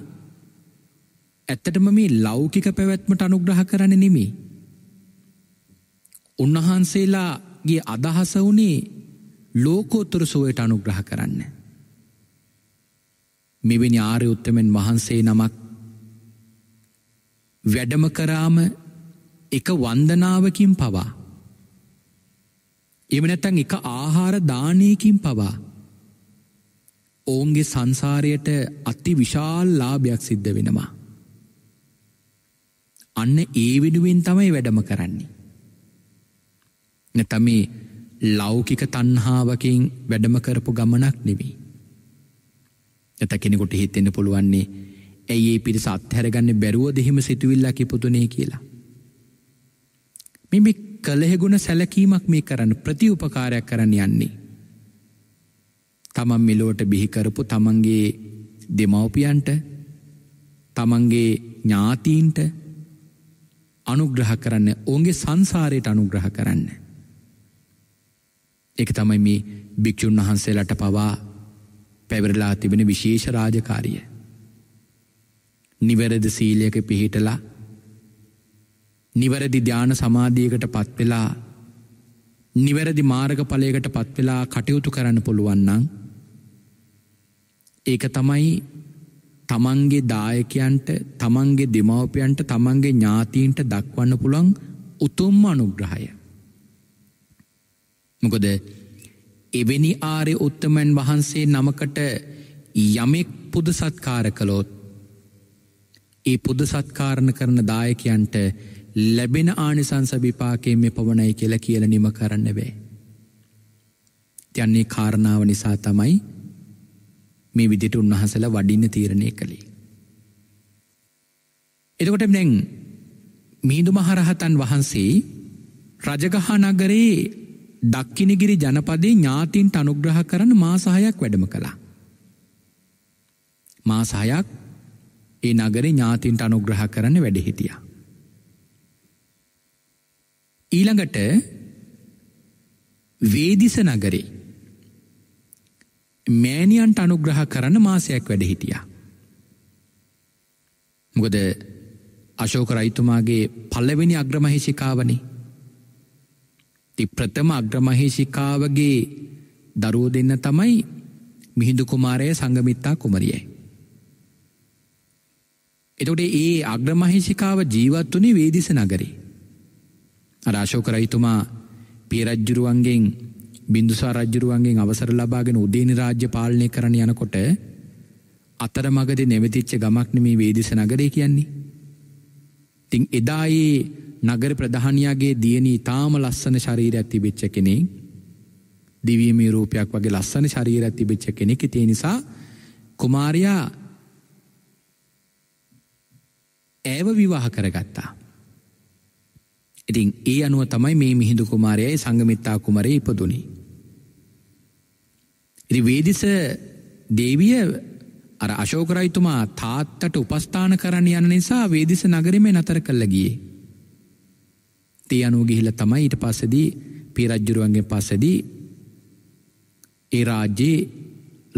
S1: ඇත්තටම මේ ලෞකික පැවැත්මට අනුග්‍රහ කරන්න නෙමේ උන්වහන්සේලාගේ අදහස වුණේ ලෝකෝත්තර සුවයට අනුග්‍රහ කරන්න. මෙවැනි ආර්ය උත්තමෙන් වහන්සේ නමක් වැඩම කරාම එක වන්දනාවකින් පවා එම නැත්තං එක ආහාර දානයකින් පවා ඔවුන්ගේ සංසාරයට අති විශාල් ලාභයක් සිද්ධ වෙනවා. අන්න ඒ වෙනුවෙන් තමයි වැඩම කරන්නේ. නැත මේ ලෞකික තන්හාාවකින් වැඩම කරපු ගමනක් නෙවී. නැත කෙනෙකුට හිතෙන්න පුළුවන්නේ ඇයි ඒ පිරිස අත්හැරගන්න බැරුව දෙහෙම සිතුවිල්ලකි පුතුනේ කියලා. මෙම කළහෙගුණ සැලකීමක් මේ කරන්න ප්‍රතිඋපකාරයක් කරන්න යන්නේ. තමන් මෙලෝට බිහිකරපු තමන්ගේ දෙමවපියන්ට තමන්ගේ ඥාතීන්ට අනුග්‍රහ කරන්න ඔවුන්ගේ සංසාරයට අනුග්‍රහ කරන්න. එක තමයි මේ භික්‍ෂූන් වහන්සේලට පවා පැවරලා තිබෙන විශේෂ රාජකාරිය. නිවැරදි සීලයක පිහිටලා නිවැරදි ධ්‍යාන සමාධියකට පත්වෙලා නිවැරදි මාර්ග පලයකට පත්වෙලා කටයුතු කරන්න පුළුවන්නන් ඒක තමයි තමන්ගේ දායකයන්ට තමන්ගේ දෙමවපයන්ට තමන්ගේ ඥාතීන්ට දක්වන්න පුළන් උතුම්ම අනුග්‍රහය. මොකොද එවැනි ආරය උත්තමන් වහන්සේ නමකට යමෙක් පුද සත්කාර කළොත් ඒ පුද සත්කාරණ කරන දායකයන්ට ලැබෙන ආනිසංස විපාකයෙන් මෙ පවනයි කියල කියල නිම කරන්න බෑ. තියන්නේ කාරණාව නිසා තමයි මේ විදිට උන්වහසල වඩින්න තීරණය කළේ. එතකොට නැං මීදු මහරහතන් වහන්සේ රජගහා නගරේ දක්කිනගිරි ජනපදේ ඥාතින්ට අනුග්‍රහ කරන මාසාහයක් වැඩම කළා. මාසාහයක් ඒ නගරේ ඥාතින්ට අනුග්‍රහ කරන්න වැඩහිටිය. ඊළඟට වේදිස නගරේ මෑනියන්ට අනුග්‍රහ කරන මාසයක් වැඩහිටිය. මොකද අශෝක රයිතුමාගේ පල්ලවෙනි අග්‍රමහිෂිකාවනේ ප්‍රථම අග්‍රමහේෂිකාවගේ දරුවෝ දෙන්න තමයි මිහිඳු කුමාරය සංගමිත්තා කුමරියයි. එතකොට ඒ අග්‍රමහේෂිකාව ජීවත් වුණේ වේදිස නගරේ. අර අශෝක රජතුමා පිය රජුරුවන්ගෙන් බින්දුසාර රජුරුවන්ගෙන් අවසර ලබාගෙන උදේනි රාජ්‍ය පාලනය කරන්න යනකොට අතරමඟදී නැවතිච්ච ගමක් නෙමේ වේදිස නගරේ කියන්නේ. ඉතින් එදා ඒ නගර ප්‍රධානයාගේ දියනී තාම ලස්සන ශරීරයක් තිබිච්ච කෙනෙක් දිවීමේ රූපයක් වගේ ලස්සන ශරීරයක් තිබිච්ච කෙනෙක් ඉතිේ නිසා කුමාරයා ඇව විවාහ කරගත්තා. ඉතින් ඒ අනුව තමයි මේ මිහිඳු කුමාරයයි සංගමිත්තා කුමරය ඉපදුනි. ඉරි වේදිස දේවිය අර අශෝකරයිතුමා තාත්තට උපස්ථාන කරන්න යන නිසා වේදිස නගරමේ නතර කල්ල ගියේ. තේ අනුව ගිහිල තමයි ඊට පස්සදී පීරජ්ජුරුවන්ගේ පස්සදී ඒ රාජ්‍යයේ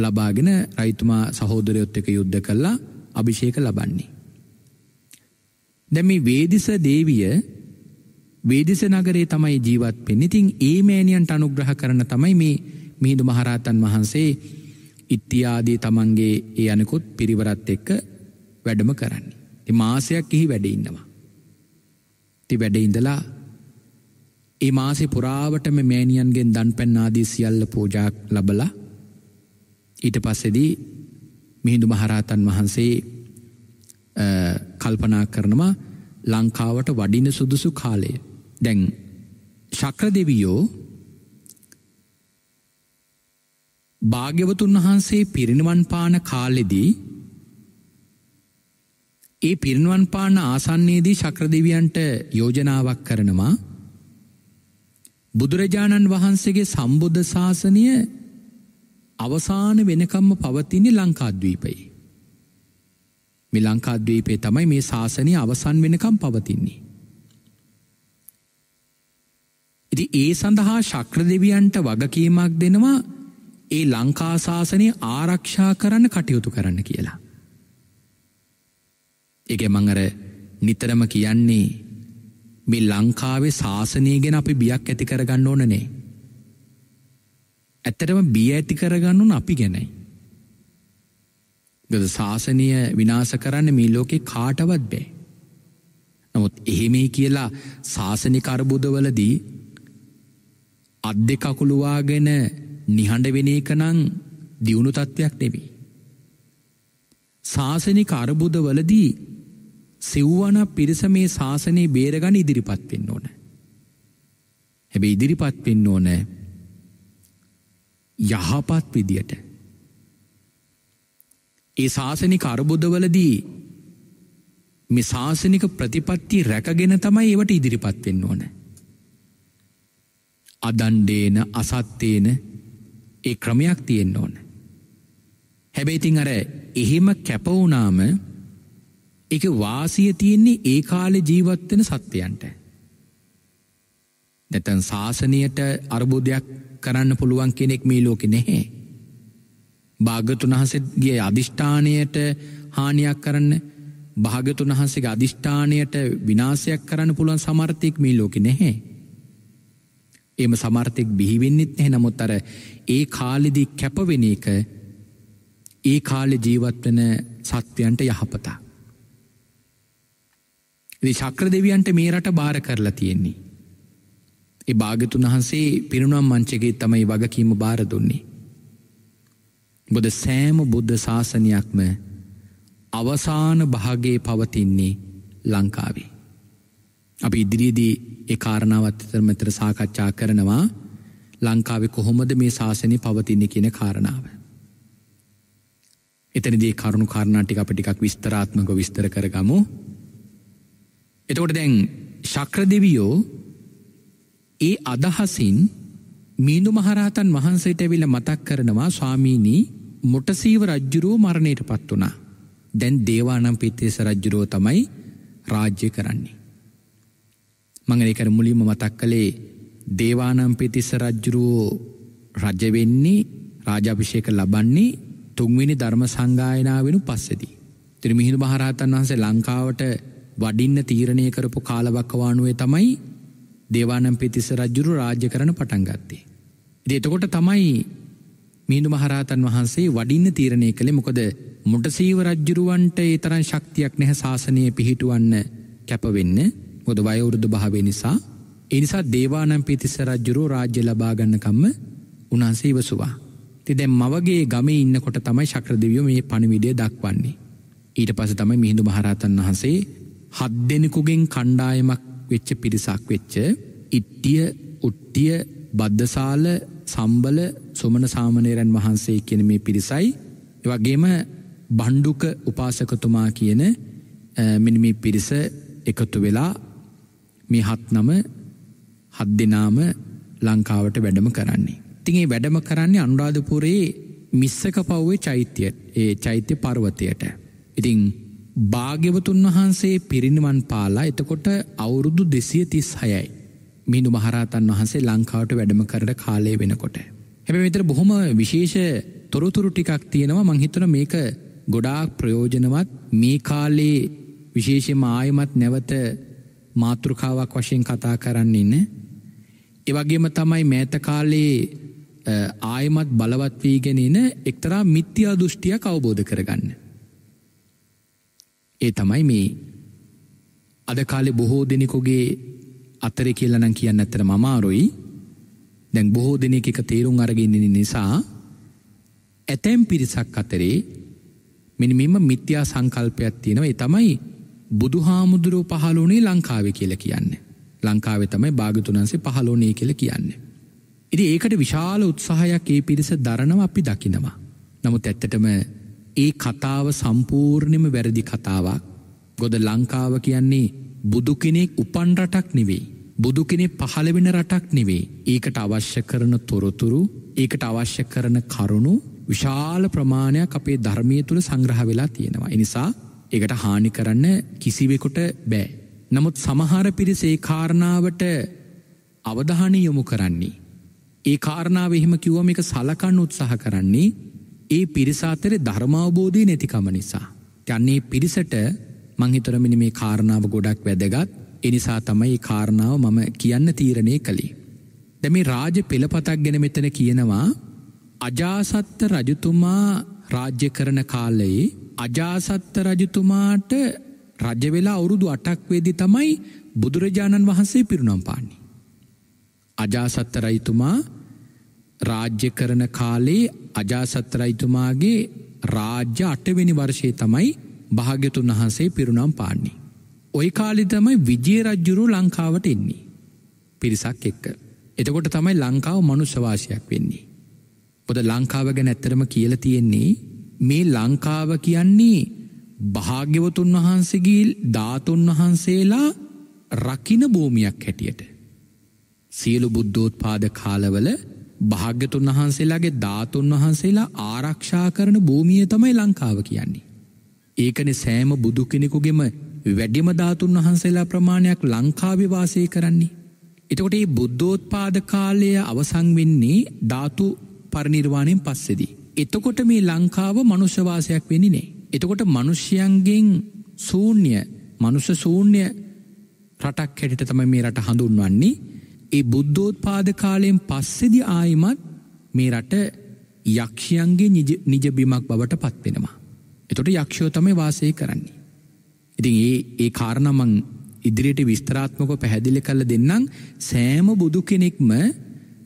S1: ලබාගෙන රයිතුමා සහෝදරයොත් එක යුද්ධ කල්ලා අභිෂේක ලබන්නේ. දැම වේදිස දේවිය වේදිස නගරේ තමයි ජීවත් පෙන්නිතින් ඒ මෑනියන්ට අනුග්‍රහ කරන තමයි මේ මිහිදු මහරහතන් වහන්සේ ඉත්තියාදී තමන්ගේ ඒ අනකුත් පිරිවරත් එක්ක වැඩම කරන්නේ. ති මාසයක් එහි වැඩඉන්නවා. ති වැඩඉඳලා ඒ මාසෙ පුරාවටම මෑනියන්ගෙන් දන් පැන්නාදී සියල්ල පෝජාක් ලබලා ඊට පස්සෙදී මිහිඳු මහරහතන් වහන්සේ කල්පනා කරනවා ලංකාවට වඩින සුදුසු කාලය දැන් ශක්‍ර දෙවියෝ භාග්‍යවතුන් වහන්සේ පිරිනිවන් පාන කාලෙදී ඒ පිරිනිවන් පාන ආසන්නයේදී ශක්‍රදෙවියන්ට යෝජනාවක් කරනවා බුදුරජාණන් වහන්සේගේ සම්බුද්ධ ශාසනය අවසාන වෙනකම්ම පවතින්නේ ලංකාද්වීපයි. මේ ලංකාද්වීපේ තමයි මේ ශාසනය අවසන් වෙනකම් පවතින්නේ. ඉති ඒ සඳහා ශක්‍ර දෙවියන්ට වගකීමක් දෙනවා ඒ ලංකාශාසනය ආරක්ෂා කරන්න කටයුතු කරන්න කියලා. එක මංගර නිතරම කියන්නේ මේ ලංකාවේ ශාසනය ගැන අපි බියක් ඇති කරගන්න ඕනනේ. ඇත්තටම බිය ඇති කරගන්නුන් අපි ගැනයි. ගද ශාසනය විනාස කරන්න මේ ලෝකෙ කාටවත් බෑ. නමුත් එහෙමේ කියලා ශාසනිකරබුදවලදී අත් දෙකකුළුවාගෙන නිහඬවෙන එක නං දියුණු තත්ත්වයක් නෙවී. ශාසනික අරබුදවලදී සිව්වනක් පිරිස මේ ශාසනයේ බේරගන්න ඉදිරිපත් වෙන්න ඕන. හැබැයි ඉදිරිපත් වෙන්න ඕන යහපත් විදියට. ඒ ශාසනික අරබුදවලදී මේ ශාසනික ප්‍රතිපත්ති රැකගෙන තමයි ඒවට ඉදිරිපත් වෙන්න ඕන. අදණ්ඩේන අසත්තේන ඒ ක්‍රමයක් තියෙන්න ඕන. හැබැයිතින් අර එහෙම කැපවුනාම එක වාසිය තියෙන්නේ ඒ කාලෙ ජීවත්වෙන සත්‍යයන්ට. නැතැන් ශාසනයට අර්බෝධයක් කරන්න පුළුවන් කෙනෙක් මේ ලෝකෙ නෙහේ. භාගතුන් වහසගේ අධිෂ්ඨානයට හානියක් කරන්න භාගතුන් වහන්සේ අධිෂ්ඨානයට විනාසයක් කරන්න පුළුවන් සමර්ථයෙක් මේ ලෝකෙ නෙහේ. එම සමර්ථයෙක් බිහිවෙන්නෙත් නැහැ නමුත් අර ඒ කාලෙදී කැපවෙන එක ඒ කාලෙ ජීවත්වන සත්වයන්ට යහපතා. ඉති චක්‍ර දෙවියන්ට මේ රට බාර කරලා තියෙන්නේ. ඒ භාගතුන් වහන්සේ පිරුණම් මංචගේ තමයි වගකීම බාර දුන්නේ. බොද සෑම බුද්ධ ශාසනයක්ම අවසාන භාගේ පවතින්නේ ලංකාවේ. අපි ඉදිරියේදී ඒ කාරණාවත්තර මෙතර සාකච්ඡා කරනවා ලංකාවේ කොහොමද මේ ශාසනය පවතින්නේ කියන කාරණාව. එතනදී කරුණු කාරණා ටික අප ටිකක් විස්තරාත්මක විස්තර කරගමු. එතකොට දැන් ශක්‍ර දෙවියෝ ඒ අදහසින් මීනු මහරහතන් වහන්සේට ඇවිල මතක් කරනවා ස්වාමීනී මොටසීව රජ්ජුරෝ මරණයට පත් වනා. දැන් දේවානම් පිත්තේස රජ්ජුරෝ තමයි රාජ්‍ය කරන්නේ. මඟනකර මුලිම මතක් කළේ දේවානම් පිතිස්ස රජ්ජුරුවෝ රජවෙන්නේ රාජාභිෂයක ලබන්නේ තුන්වෙනි ධර්ම සංගායනාවෙනු පස්සදී. තිරිමිහිඳු මහරහතන් වහන්සේ ලංකාවට වඩින්න තීරණය කරපු කාලවක්කවානුවේ තමයි දේවානම් පිතිස රජ්ජුරු රාජ්‍ය කරන පටන්ගත්තේ. දේතකොට තමයි මීනු මහරහතන් වහන්සේ වඩින්න තීරණය කළේ මොකද මුටසීව රජ්ජුරුවන්ට ඒතරන් ශක්තියක් නැහැ ශාසනය පිහිටුවන්න කැපවෙන්න ගොද වයවුරුදු භාවේ නිසා එනිසා දේවානම් පිතිස්ස රජ්ජුරු රාජ්‍ය ලබාගන්නකම්ම උනාන්සේ ඉවසුවා. තිදැ මවගේ ගමේ ඉන්නකොට තමයි ශක්‍රදිවියෝ මේ පණවිඩිය දක්වන්නේ. ඊට පස තමයි මිහිඳු මහරහතන් වහන්සේ හත් දෙනෙකුගෙන් කණ්ඩායමක් වෙච්ච පිරිසක් වෙච්ච ඉට්ටිය උට්ටිය බද්ධසාල සම්බල සුමන සාමනේරන් වහන්සේ කියන මේ පිරිසයි වගේම බණ්ඩුක උපාසකතුමා කියන මිනිම පිරිස එකතු වෙලා මේ හත් නම හත් දෙනාම ලංකාවට වැඩම කරන්නේ. තිගේ වැඩම කරන්නේ අනුරාධපුරයේ මිස්සක පව්වේ චෛත්‍යයට ඒ චෛත්‍ය පර්වතයට. ඉතිං භාග්‍යවතුන් වහන්සේ පිරිනිවන් පාලා එතකොට අවුරුදු දෙසිය තිස් හයයි. මිඳු මහරහතන් වහන්සේ ලංකාවට වැඩම කරට කාලය වෙනකොට. හැබැ මෙතර බොහොම විශේෂ තොරතුරු ටිකක් තියෙනවා මංහිතන මේක ගොඩාක් ප්‍රයෝජනවත් මේ කාලේ විශේෂම ආයමත් නැවත මාතෘකාවක් වශයෙන් කතා කරන්න ඉන්න. එවගේම තමයි මෑත කාලේ ආයමත් බලවත්වීගෙනන එක්තරා මිත්‍යා දෘෂ්ටිය අවබෝධ කරගන්න. ඒ තමයි මේ අද කාලේ බොහෝ දෙනෙකුගේ අතරේ කියලා නම් කියන්න ඇත්තටම අමාරුයි. දැන් බොහෝ දෙනෙක් එක තේරුම් අරගෙන ඉන්න නිසා ඇතැම් පිරිසක් අතරේ මෙන්න මෙම මිත්‍යා සංකල්පයක් තියෙනවා. ඒ තමයි බුදුහාමුදුරුවෝ පහළ වුණේ ලංකාවේ කියලා කියන්නේ. ලංකාවේ තමයි භාගතුන්න්සේ පහළ වුණේ කියලා කියන්නේ. ඉතින් ඒකට විශාල උත්සාහයක් ඒ පිරිස දරනවා අපි දකිනවා. නමුත් ඇත්තටම ඒ කතාව සම්පූර්ණයම වැරදි කතාවක් ගොද ලංකාව කියන්නේ බුදු කෙනෙක් උපන් රටක් නෙවෙයි. බුදු කෙනෙ පහළ වෙන රටක් නෙවෙයි. ඒකට අවශ්‍ය කරන තොරතුරු ඒකට අවශ්‍ය කරන කරුණු විශාල ප්‍රමාණයක් අපේ ධර්මය තුළ සංග්‍රහ වෙලා තියෙනවා. එනිසා ඒකට හානි කරන්න කිසිවෙකොට බෑ. නමුත් සමහර පිරිස ඒ කාරණාවට අවධානය යොමු කරන්නේ. ඒ කාරණාව එහෙම කිව්වම එක සලකන්න උත්සාහ කරන්නේ ඒ පිරිසාතර ධර්මාවබෝධය නැතිකම නිසා. තැන්නේ පිරිසට මංහිතරමිනි මේ කාරණාව ගොඩක් වැදගත් එනිසා තමයි කාරණාව මම කියන්න තීරණය කළේ. දැම රාජ පෙළපතක් ගැන මෙතන කියනවා අජාසත්ත රජතුමා රාජ්‍ය කරන කාලයේ අජාසත්ත රජතුමාට රජවෙලා අවුරුදු අටක් වේදි තමයි බුදුරජාණන් වහන්සේ පිරුණම් පාන්නේ. අජාසත්ත රයිතුමා රාජ්‍ය කරන කාලේ අජාසත් රයිතුමාගේ රාජ්‍ය අටවෙනි වර්ෂයේ තමයි භාග්‍යතුන් වහන්සේ පිරුණම් පාන්නේ. ඔය කාලි තමයි විජය රජ්ජුරු ලංකාවට එන්නේ. පිරිසක් එක්ක. එතකොට තමයි ලංකාව මනුෂ්‍යවාශයක් වෙන්නේ. පොද ලංකාව ගැන ඇත්තරම කියල තියෙන්නේ මේ ලංකාව කියන්නේ භාග්‍යවතුන් වහන්සේගිල් ධාතුන් වහන්සේලා රකින භූමියක් හැටියට. සියලු බුද්ධෝත් පාද කාලවල භාග්‍යතුන් වහන්සේලාගේ ධාතුන් වහන්සේලා ආරක්ෂා කරන භූමිය තමයි ලංකාව කියන්නේ. ඒකන සෑම බුදු කෙනෙකුගෙම වැඩිම ධාතුන් වහන්සේලා ප්‍රමාණයක් ලංකාවිවාසය කරන්නේ. එතකොට ඒ බුද්ධෝත්පාද කාලය අවසං වෙන්නේ ධාතු පරිනිර්වාණයෙන් පස්සෙදී. එතකොට මේ ලංකාව මනුෂ්‍යවාසයක් වෙනි නේ. එතකොට මනුෂ්‍යයන්ගෙන් සූන්‍ය මනුෂ්‍ය සූන්‍ය රටක් හැටිට තමයි මේ රට හඳුන්වන්නේ ඒ බුද්ධෝත් පාද කාලයෙන් පස්සෙදි ආයිමත් මේ රට යක්ෂයන්ගේ නිජබිමක් බවට පත්වෙනවා. එතොට යක්ෂෝ තමයි වාසය කරන්නේ. ඉතින් ඒ ඒ කාරණමං ඉදිරියට විස්තරාත්මක පැහැදිලි කල්ල දෙන්නම් සෑම බුදු කෙනෙක්ම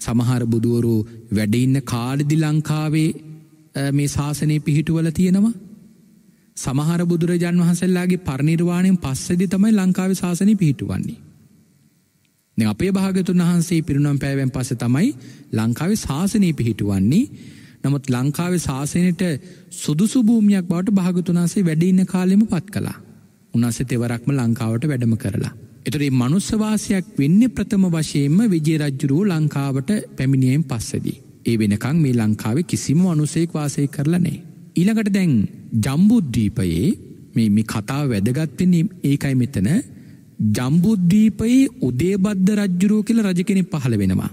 S1: සමහර බුදුවරු වැඩඉන්න කාලදි ලංකාවේ මේ ශාසනය පිහිටුවල තියෙනවා. සමහර බුදුරජන් වහන්සල්ලාගේ පරිනිර්වාණයෙන් පස්සෙදි තමයි ලංකාව ශාසනය පිහිටුවන්නේ. අපේ භාගතුන් වහන්සේ පිරුණම් පැෑවෙන් පස තමයි ලංකාවේ ශාසනය පිහිටුවන්නේ නමුත් ලංකාවේ ශාසනයට සුදුසු භූමයක් බවට භාගතුනාසේ වැඩඉන්න කාලෙම පත් කලා උනාසේ තෙවරක්ම ලංකාවට වැඩම කරලා. එතරේ මනුස්සවාසයක් වෙන්න ප්‍රථම වශයෙන්ම විජේ රජ්ජුරුව ලංකාවට පැමිණියෙන් පස්සදී. ඒ වෙනකං මේ ලංකාවේ කිසිම අනුසේක් වාසය කරලනේ. ඊළඟට දැන් ජම්බුද්ධීපයේ මේ කතාව වැදගත්වෙනීම් ඒකයි මෙතන ජම්බුද්ධීපයේ උදේබද්ධ රජ්ජුරුව කියල රජ කෙනෙ පහළ වෙනවා.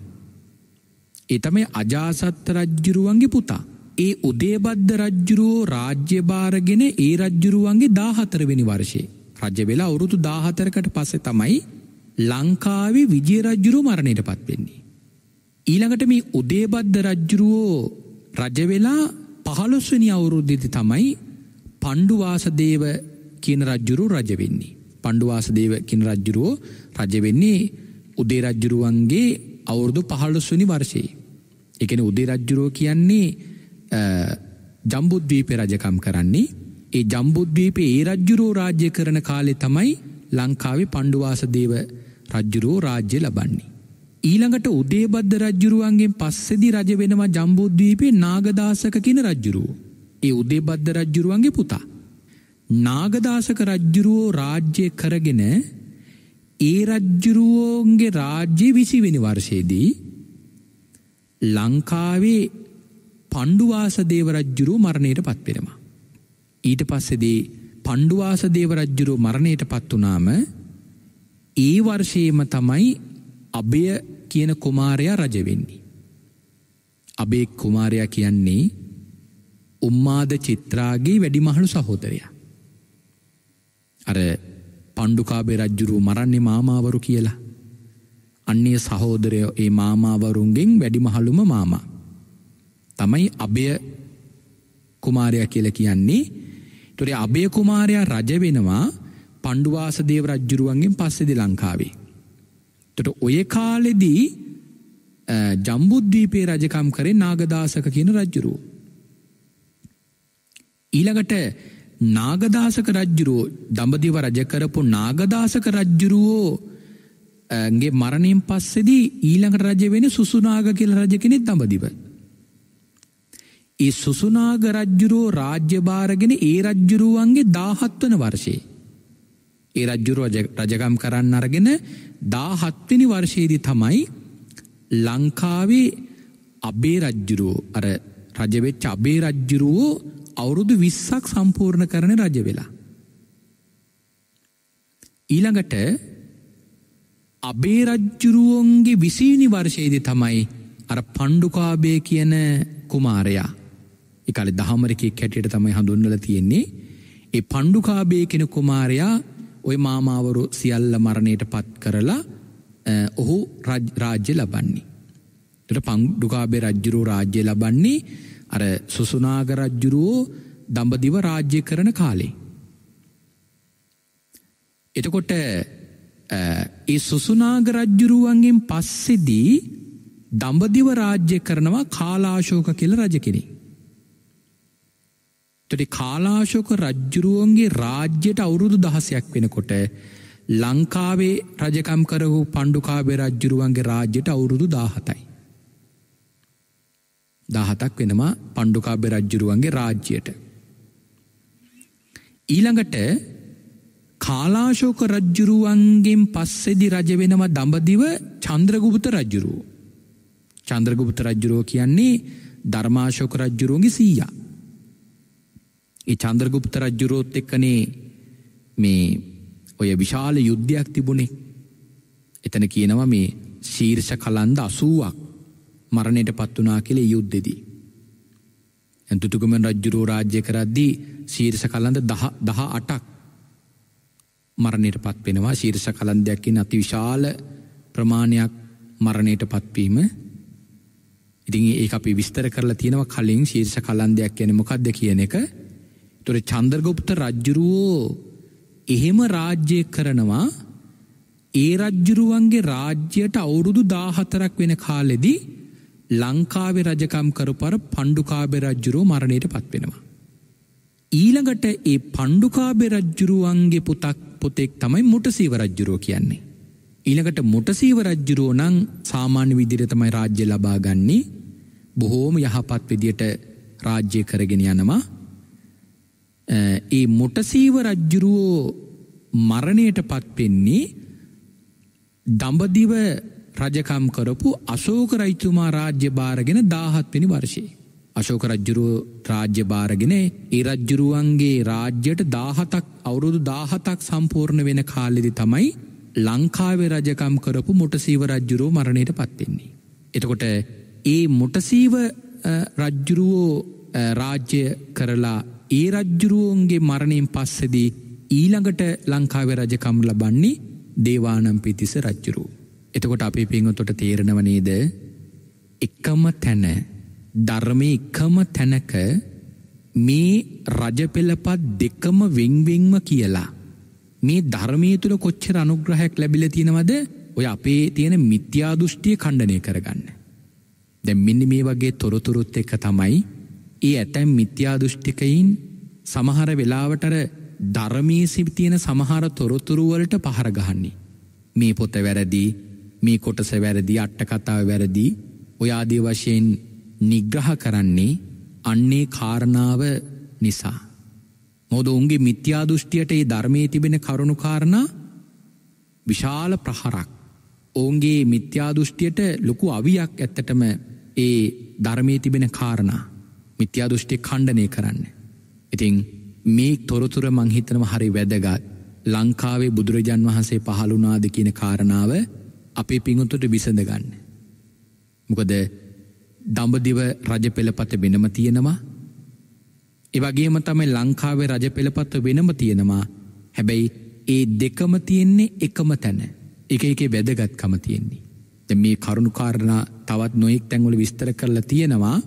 S1: එතමයි අජාසත්ත රජ්ජුරුවන්ගේ පුතා. ඒ උදේබද්ධ රජ්ජුරුවෝ රාජ්‍යභාරගෙන ඒ රජ්ජුරුවන්ගේ දාහතරවෙනි වර්ෂයේ. රජ වෙලා ඔරුතු දාහතරකට පස්සෙ තමයි ලංකාවේ විජය රජ්ජුරු මරණයට පත්වෙන්නේ. ඊළඟට මේ උදේබද්ධ රජ්ජුරුවෝ රජවෙලා පහළොස්වනි අවුරුද්ධිති තමයි පණ්ඩුවාසදේව කියන රජ්ජුරු රජවෙන්නේ. පණ්ඩුවාසදේව කින් රජ්ජුරුවෝ රජ වෙන්නේ උදේ රජ්ජුරුවන්ගේ අවුරුදු පහල්ලොස්වනි වර්ෂයේ. එකන උදේ රජ්ජුරෝ කියන්නේ ජම්බුද්ධීපය රජකම් කරන්නේ ඒ ජම්බුද්ධීපේ ඒ රජ්ජුරෝ රාජ්‍ය කරන කාලෙ තමයි ලංකාවේ පණ්ඩුවාසදේව රජ්ජුරෝ රාජ්‍ය ලබන්නේ. ඊළඟට උදේබද්ධ රජ්ජුරුවන්ගේ පස්සෙදි රජ වෙනවා ජම්බුද්ධීපේ නාගදාසක කියන රජ්ජුරුවෝ. ඒ උදේබද්ධ රජ්ජුරුවන්ගේ පුතා. නාගදාසක රජ්ජුරුවෝ රාජ්‍යය කරගෙන ඒ රජ්ජුරුවෝන්ගේ රාජ්‍ය විසිවෙනි වර්ෂයේදී ලංකාවේ පණ්ඩුවාස දේව රජ්ජුරුව මරණයට පත්වෙනවා. ඊට පස්සෙදී පණ්ඩුවාස දේව රජ්ජුරුව මරණයට පත් වනාම ඒ වර්ෂයේම තමයි අභය කියන කුමාරයා රජවෙන්නේ. අබේ කුමාරයා කියන්නේ උම්මාද චිත්‍රාගේ වැඩිමහළු සහෝදරයා. අර පණ්ඩුකාබේ රජ්ජුරු මරන්නේ මාමාවරු කියලා. අන්නේ සහෝදරයෝ ඒ මාමාවරුන්ගෙන් වැඩිමහලුම මාමා. තමයි අභය කුමාරයා කියල කියන්නේ තොරේ අභය කුමාරයා රජ වෙනවා පණ්ඩුවාසදේව රජ්ජුරුවන්ගෙන් පස්සෙදි ලංකාවේ. තොට ඔය කාලෙදී ජම්බුද්ධීපේ රජකම් කරේ නාගදාසක කියන රජ්ජුරුව. ඊළඟට නාගදාසක රජ්ජුරුවෝ දඹදිව රජකරපු නාගදාසක රජ්ජුරුවෝ ගේ මරණයෙන් පස්සෙදී ඊළඟට රජ වෙන සුසුනාග කියල රජ කෙනෙත් දඹදිව. ඒ සුසුනාග රජ්ජුරෝ රාජ්‍යභාරගෙන ඒ රජ්ජුරුවන්ගේ දාහත්වන වර්ෂයේ. ඒ රජ්ජුරුව රජගම් කරන්න අරගෙන දාහත්වනි වර්ෂයේදි තමයි ලංකාවේ අබේ රජ්ජුරුවෝ අර රජවෙච්ච අබේ රජ්ජුරුවෝ අවුරුදු විස්සක් සම්පූර්ණ කරන රජ වෙලා. ඊළඟට අබේ රජ්ජුරුවන්ගේ විසීනි වර්ෂයේද තමයි අර පණ්ඩුකාබය කියන කුමාරයා එකල දහමරකෙ කැටියට තමයි හඳුන්නල තියෙන්නේ ඒ පණ්ඩුකාබය කෙන කුමාරයා ඔය මාමාවරු සියල්ල මරණයට පත් කරලා ඔහු රාජ්‍ය ලබන්නේ. ට පංඩුකාබේ රජ්ජුරු රාජ්‍ය ලබන්නේ අර සුසුනාගරජ්ජුරුවෝ දඹදිව රාජ්‍ය කරන කාලේ. එතකොට ඒ සුසුනාගරජ්ජුරුවන්ගෙන් පස්සෙදී දඹදිව රාජ්‍ය කරනවා කාලාශෝක කියල රජකෙනෙ. තොටි කාලාශෝක රජ්ජුරුවන්ගේ රාජ්‍යයට අවුරුදු දහසයක් වෙනකොට ලංකාවේ රජකම් කරහු පණ්ඩුකාබේ රජ්ජුරුවන්ගේ රාජ්‍යයට අවුරුදු දාහතයි. දහතක් වෙනවා පණ්ඩුකාභ්‍ය රජ්ජුරුවන්ගේ රාජ්‍යයට. ඊළඟට කාලාශෝක රජ්ජුරුවන්ගෙන් පස්සෙදි රජවෙනවා දඹදිව චන්ද්‍රගුපත රජ්ජුරුව. චන්ද්‍රගුපත රජ්ජුරුව කියන්නේ ධර්මාශෝක රජ්ජුරුවන්ගේ සීයා. ඒ චන්ද්‍රගුප්ත රජ්ජුරුවොත් එක්කනේ මේ ඔය විශාල යුද්ධයක් තිබුණේ. එතන කියනවා මේ ශීර්ෂ කලන්ද අසූුවක් මරණයට පත්වනා කළේ යුද්ධෙදී. ඇතුතුකමෙන් රජ්ජුරෝ රාජ්‍ය කරද්දී සීරස කලන්ද දහ අටක් මරණයට පත්වෙනවා ශීරස කලන්දයක්කින් අති විශාල ප්‍රමාණයක් මරණයට පත්වීම ඉතින් ඒ අපි විස්තර කරලා තියෙනව කලින් ශීර්ෂ කලන්දයක් යන මොකක්ද කියන එක තුොර චන්දර්ගුප්ත රජ්ජුරුවෝ එහෙම රාජ්‍යය කරනවා ඒ රජ්ජුරුවන්ගේ රාජ්‍යයට අවුරුදු දාහතරක් වෙන කාලෙදී ලංකාවේ රජකම් කරපර පණ්ඩුකාබෙ රජ්ජුරුව මරණයට පත්වෙනවා. ඊළඟට ඒ පණ්ඩුකාබෙ රජ්ජුරුවන්ගේ පුතක් පොතෙක් තමයි මුටසීව රජ්ජුරුව කියන්නේ. ඊළඟට මුටසීව රජ්ජුරුව නං සාමාන්‍ය විදිර තමයි රාජ්‍ය ලබාගන්නේ බොහෝම යහපත් විදියට රාජ්‍ය කරගෙන යනවා. ඒ මුටසීව රජ්ජුරුවෝ මරණයට පත්වෙන්නේ දඹදිව රජකම් කරපු අශෝක රයිතුමා රාජ්‍ය භාරගෙන දාහත් පිනි වර්ෂයේ. අශෝක රජ්ජුරුව රාජ්‍ය භාරගෙන ඒ රජ්ජුරුවන්ගේ රාජ්‍යයට දාහතක් අවුරුදු දාහතක් සම්පූර්ණ වෙන කාලෙදි තමයි ලංකාවේ රජකම් කරපු මොටසීව රජ්ජුරෝ මරණයට පත්වෙන්නේ. එතකොට ඒ මොටසීව රජ්ජුරුවෝ රාජ්‍ය කරලා ඒ රජ්ජුරුවෝන්ගේ මරණයෙන් පස්සෙදී ඊළඟට ලංකාවේ රජකම් ලබන්නේ දේවානම් පිතිස රජ්ජුරුවෝ. එතකොට අපි පිංහොතොට තේරණව නේද එකම තැන ධර්මය එකම තැනක මේ රජපෙළපත් දෙකම වෙංවෙංම කියලා. මේ ධර්මය තුළ කොච්චර අනුග්‍රහයක් ලැබිල තියෙනවද ඔය අපේ තියෙන මිත්‍යාදුෘෂ්ටිය කණ්ඩනය කරගන්න. දැ මෙන්න මේ වගේ තොරතුරුත් එක තමයි ඒ ඇතැම් මිත්‍යාදුෘෂ්ටිකයින් සමහර වෙලාවටර ධර්මී සිපතියන සමහර තොරතුරුවලට පහරගහන්නේ. මේ පොත වැරදිී මේ කොටස වැරදි අට්ට කතාව වැරදි ඔයාදී වශයෙන් නිග්‍රහ කරන්නේ අන්නේ කාරණාව නිසා. මොද උන්ගේ මිත්‍යාදෘෂ්ටියට ඒ ධර්මය තිබෙන කරුණුකාරණ විශාල ප්‍රහරක්. ඔවුන්ගේ මිත්‍යාදෘෂ්ටියට ලොකු අවියක් ඇත්තටම ඒ ධර්මය තිබෙන කාරණා මිත්‍යාදෘෂ්ටි කණ්ඩනය කරන්න. ඉතිං මේ තොරතුර මංහිතනම හරි වැදගත් ලංකාවේ බුදුරජන් වහන්සේ පහළුනාද කියන කාරණාව අපේ පිංහුතුට බිසඳ ගන්න. මොකද දඹදිව රජ පෙළපත වෙනම තියෙනවා එවගේම තමයි ලංකාවේ රජ පෙළපත්ව වෙනම තියෙනවා හැබැයි ඒ දෙකම තියෙන්නේ එකම තැන එක එකේ වැදගත්කම තියෙන්නේ. ද මේ කරුණුකාරණා තවත් නොයෙක් තැන්වල විස්තර කරලා තියෙනවා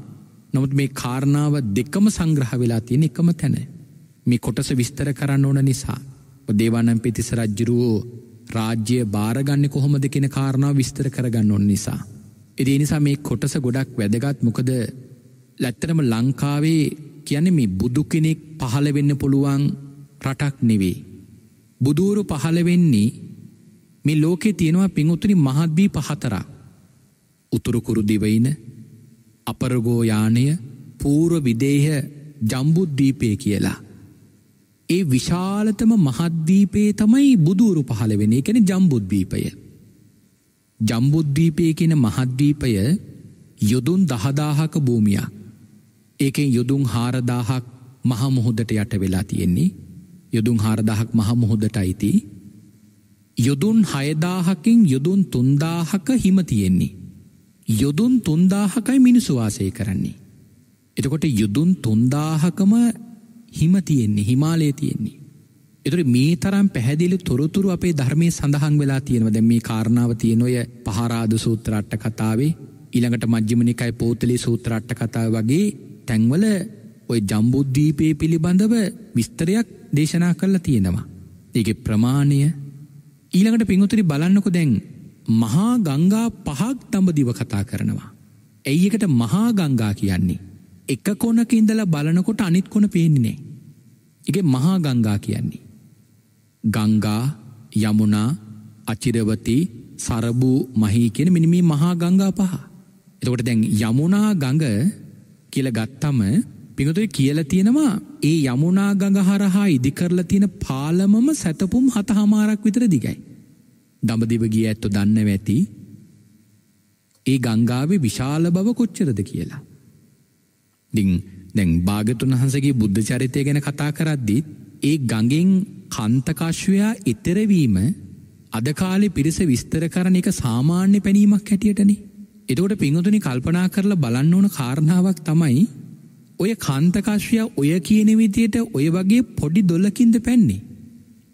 S1: නොමුත් මේ කාරණාව දෙකම සංග්‍රහ වෙලා තියෙන එකම තැන මේ කොටස විස්තර කරන්න ඕන නිසා. දේවානම් පිතිස රජ්ජුරුවෝ රාජ්‍යය භාරගන්න කොහොමද කෙන කාරණාව විස්තර කරගන්න ඔන්න නිසා. එදේ නිසා මේ කොටස ගොඩක් වැදගත් මොකද ලැත්තරම ලංකාවේ කියන මේ බුදු කෙනෙක් පහළ වෙන්න පුළුවන් රටක් නෙවේ. බුදුවරු පහළවෙන්නේ මේ ලෝකේ තියෙනවා පිංඋතුනි මහත්බී පහතරා. උතුරුකුරු දිවයින අපරගෝයානය පූර්ව විදේහ ජම්බුද්ධීපය කියලා. ඒ විශාලතම මහද්දීපයේ තමයි බුදුරු පහළ වෙන එකන ජම්බුද්දීපය. ජම්බුද්දීපය කියන මහද්දීපය යොදුන් දහදාහක භූමියක්. ඒකෙන් යොදුන් හාරදාහක් මහමුහොදට යට වෙලා තියෙන්නේ යොදුන් හාරදාහක් මහමුහොදට අයිති. යොදුන් හයදාහකින් යොදුන් තුන්දාහක හිම තියෙන්නේ. යොදුන් තුන්දාහකයි මිනිසුවාසය කරන්නේ. එතකොට යුදුන් තුන්දාහකම හිම තියෙන්නේ හිමාලය තියෙන්නේ. එතුර මේ තරම් පැහැදිලි තොරතුරු අපේ ධර්මය සඳහන් වෙලා තියෙනවද මේ කාරණාව තියෙනොය පහරාද සූත්‍රට්ට කතාවේ ඉළඟට මජ්්‍යමනිකයි පෝතලි සූත්‍රට්ට කතාව වගේ තැන්වල ඔය ජම්බුද්ධීපය පිළිබඳව විස්තරයක් දේශනා කරලා තියෙනවා. ඒක ප්‍රමාණය ඊළඟට පිංහුතුරි බලන්නකො දැන් මහා ගංගා පහක් තඹදිව කතා කරනවා. ඇයි එකට මහා ගංගා කියන්නේ. එක කොනක ඉඳලා බලනකොට අනිත් කොන පේන්නේ ඒකේ මහා ගංගා කියන්නේ. ගංගා, යමුනා, අචිරවති, සරබු, මහී කියන මෙන්න මේ මහා ගංගා පහ. එතකොට දැන් යමුනා ගඟ කියලා ගත්තම පිටුතේ කියලා තියෙනවා ඒ යමුනා ගඟ හරහා ඉදි කරලා තියෙන පාලමම සැතපුම් හතහමාරක් විතර දිගයි. දඹදිව ගිය ඇත්තෝ දන්නව ඇති. ඒ ගංගාවේ විශාල බව කොච්චරද කියලා. දිං දැන් භාගතුන් වහන්සගේ බුද්ධ චරිතය ගැන කතා කරද්දිත් ඒ ගඟෙන් කන්තකාශ්වයා ඉතරවීම අදකාලෙ පිරිස විස්තර කරන එක සාමාන්‍ය පැනීමක් හැටියටනේ. එතකොට පිංහතුනි කල්පනා කරලා බලන්න ඕන කාරණාවක් තමයි ඔය කන්තකාශ්වයා ඔය කියන විදියට ඔය වගේ පොඩි දොල්ලකින්ද පැන්නේ.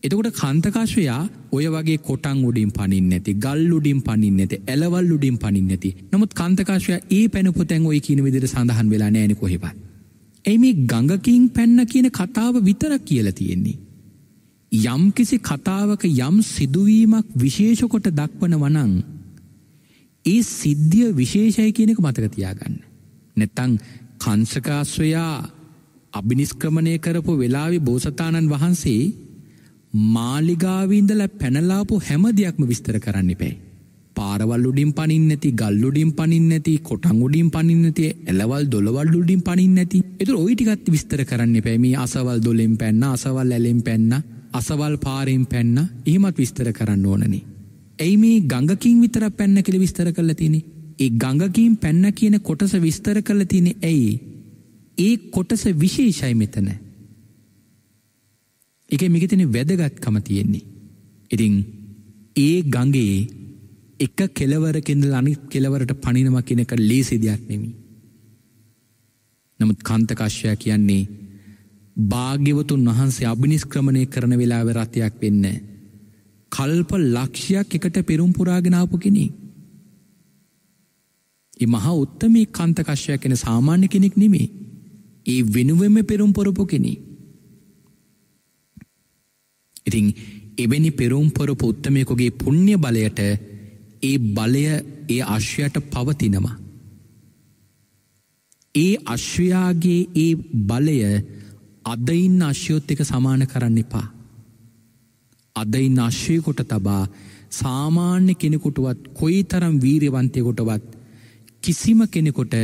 S1: එතකොට කන්තකාශවයා ඔය වගේ කොටන් උඩින් පනින් නැති ගල් උඩින් පනින් නැති ඇලවල් උඩින් පනින් නැති නමුත් කන්තකාශවය ඒ පැනපොතැන් ඔය කියන විදිර සඳහන් වෙලා නෑන කොහෙවත්. ඇයි මේ ගඟකින් පැන්න කියන කතාව විතරක් කියල තියෙන්නේ. යම් කිසි කතාවක යම් සිදුවීමක් විශේෂකොට දක්වන වනං ඒ සිද්ධිය විශේෂය කියනක මතකතියාගන්න. නැත්තං කංසකාශ්වයා අභිනිස්ක්‍රමණය කරපු වෙලාවෙ බෝසතාණන් වහන්සේ මාලිගාවීන්දල පැනලාපු හැම දෙයක්ම විස්තර කරන්න පැයි. පාරවල්ලුඩින් පනින්නැති ගල්ලුඩින් පනින්නැති කොටංගුඩින් පනින්නති එලවල් දොළවල්ලුඩින් පනින්නැති එතු ඔයිටිකත් විස්තර කරන්න පැමි අසවල් දොලින් පැන්න අසවල් ඇලෙම් පැන්න අසවල් පාරෙන් පැන්න ඒමත් විස්තර කරන්න ඕනනි. ඇයි මේ ගඟකින් විතර පැන්න කෙළ විස්තර කරල තිනෙ. ඒ ගඟකින් පැන්න කියන කොටස විස්තර කරල තිනෙ ඇයි. ඒ කොටස විශේෂයි මෙතනෑ. එක මිකතින වැදගත්කම තියෙන්නේ. ඉතිං ඒ ගංගේ එක කෙලවර කෙදල් අනිත් කෙලවරට පනිනම කෙනක ලේසි දෙයක් නෙමි. නමුත් කන්තකශ්‍යයා කියන්නේ භාග්‍යවතුන් වහන්සේ අභිනිස්ක්‍රමණය කරන වෙලා වෙරත්යක් වෙන්න. කල්ප ලක්ෂයක් එකට පෙරුම්පුරාගෙනාපු කෙනෙ. එ මහා උත්තම කන්තකශ්‍යය කෙන සාමාන්‍ය කෙනෙක් නෙමේ. ඒ වෙනුවෙම පෙරුම්පොරපු කෙනෙේ. ඉතිං එවැනි පෙරුම්පොරපු උත්තමයකුගේ පුුණ්්‍ය බලයට ඒ බලය ඒ අශ්වයට පවතිනවා. ඒ අශ්වයාගේ ඒ බලය අදයින් අශ්‍යයොත් එක සමාන කරන්න එපා. අදයින් අශ්වයකොට තබා සාමාන්‍ය කෙනෙකුටුවත් කොයි තරම් වීරවන්තයකොටවත් කිසිම කෙනෙකොට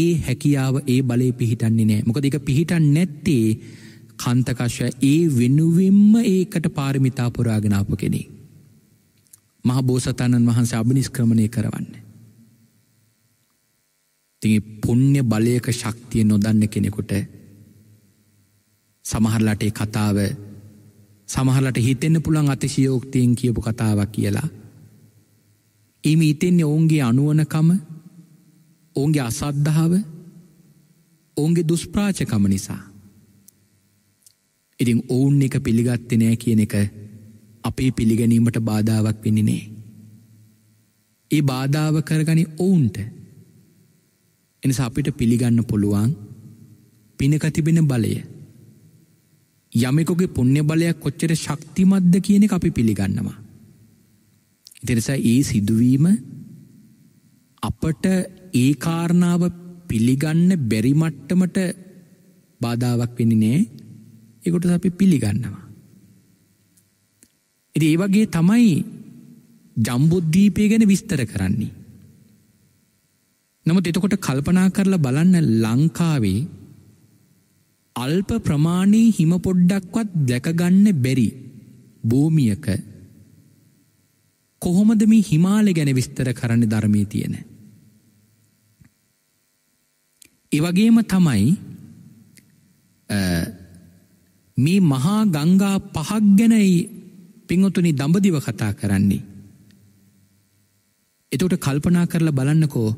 S1: ඒ හැකියාව ඒ බලය පිහිටන්නේ නෑ මොකද එක පිහිටන් නැත්තේ කන්තකශ්‍ය ඒ වෙනුවෙන්ම ඒකට පාරමිතා පුරාගෙනාප කෙනෙ. මහ බෝසතාණන් වහන්සේ අභිනිස්ක්‍රමණය කරවන්න. තිගේ පුුණ්්‍ය බලයක ශක්තිය නොදන්න කෙනෙකුට සමහරලට කතාව සමහරලට හිතෙන්න්න පුළන් අතිශයෝක්තියෙන් කියපු කතාවක් කියලා. එම ඉතින්නේ ඔවුන්ගේ අනුවනකම ඔවුන්ගේ අසද්ධාව ඔවුන්ගේ දුස්ප්‍රාචකම නිසා. ඉතිං ඔවුන් එක පිළිගත්තනෑ කියන එක අපේ පිළිගැනීමට බාධාවක් වෙනිනේ. ඒ බාධාව කරගනි ඔවුන්ට එනිස අපිට පිළිගන්න පුළුවන් පිනකතිබෙන බලය යමෙකුගේ පුුණ්‍ය බලයක් කොච්චර ශක්තිමත්ද කියන අපි පිළිගන්නවා. එතිනිසා ඒ සිදුවීම අපට ඒ කාරණාව පිළිගන්න බැරිමට්ටමට බාධාවක් වෙනිනේ එකොට අපි පිළිගන්නවා. එති ඒ වගේ තමයි ජම්බුද්ධීපය ගැන විස්තර කරන්නේ. නමුත් එතකොට කල්පනා කරලා බලන්න ලංකාවේ අල්ප ප්‍රමාණයේ හිම පොඩ්ඩක්වත් දැකගන්න බැරි භූමියක කොහොමද මේ හිමාලය ගැන විස්තර කරන්න ධර්මය තියෙන. එවගේම තමයි මේ මහා ගංගා පහක් ගැනයි පිංහොතුනි දඹදිව කතා කරන්නේ. එතට කල්පනා කරලා බලන්නකෝ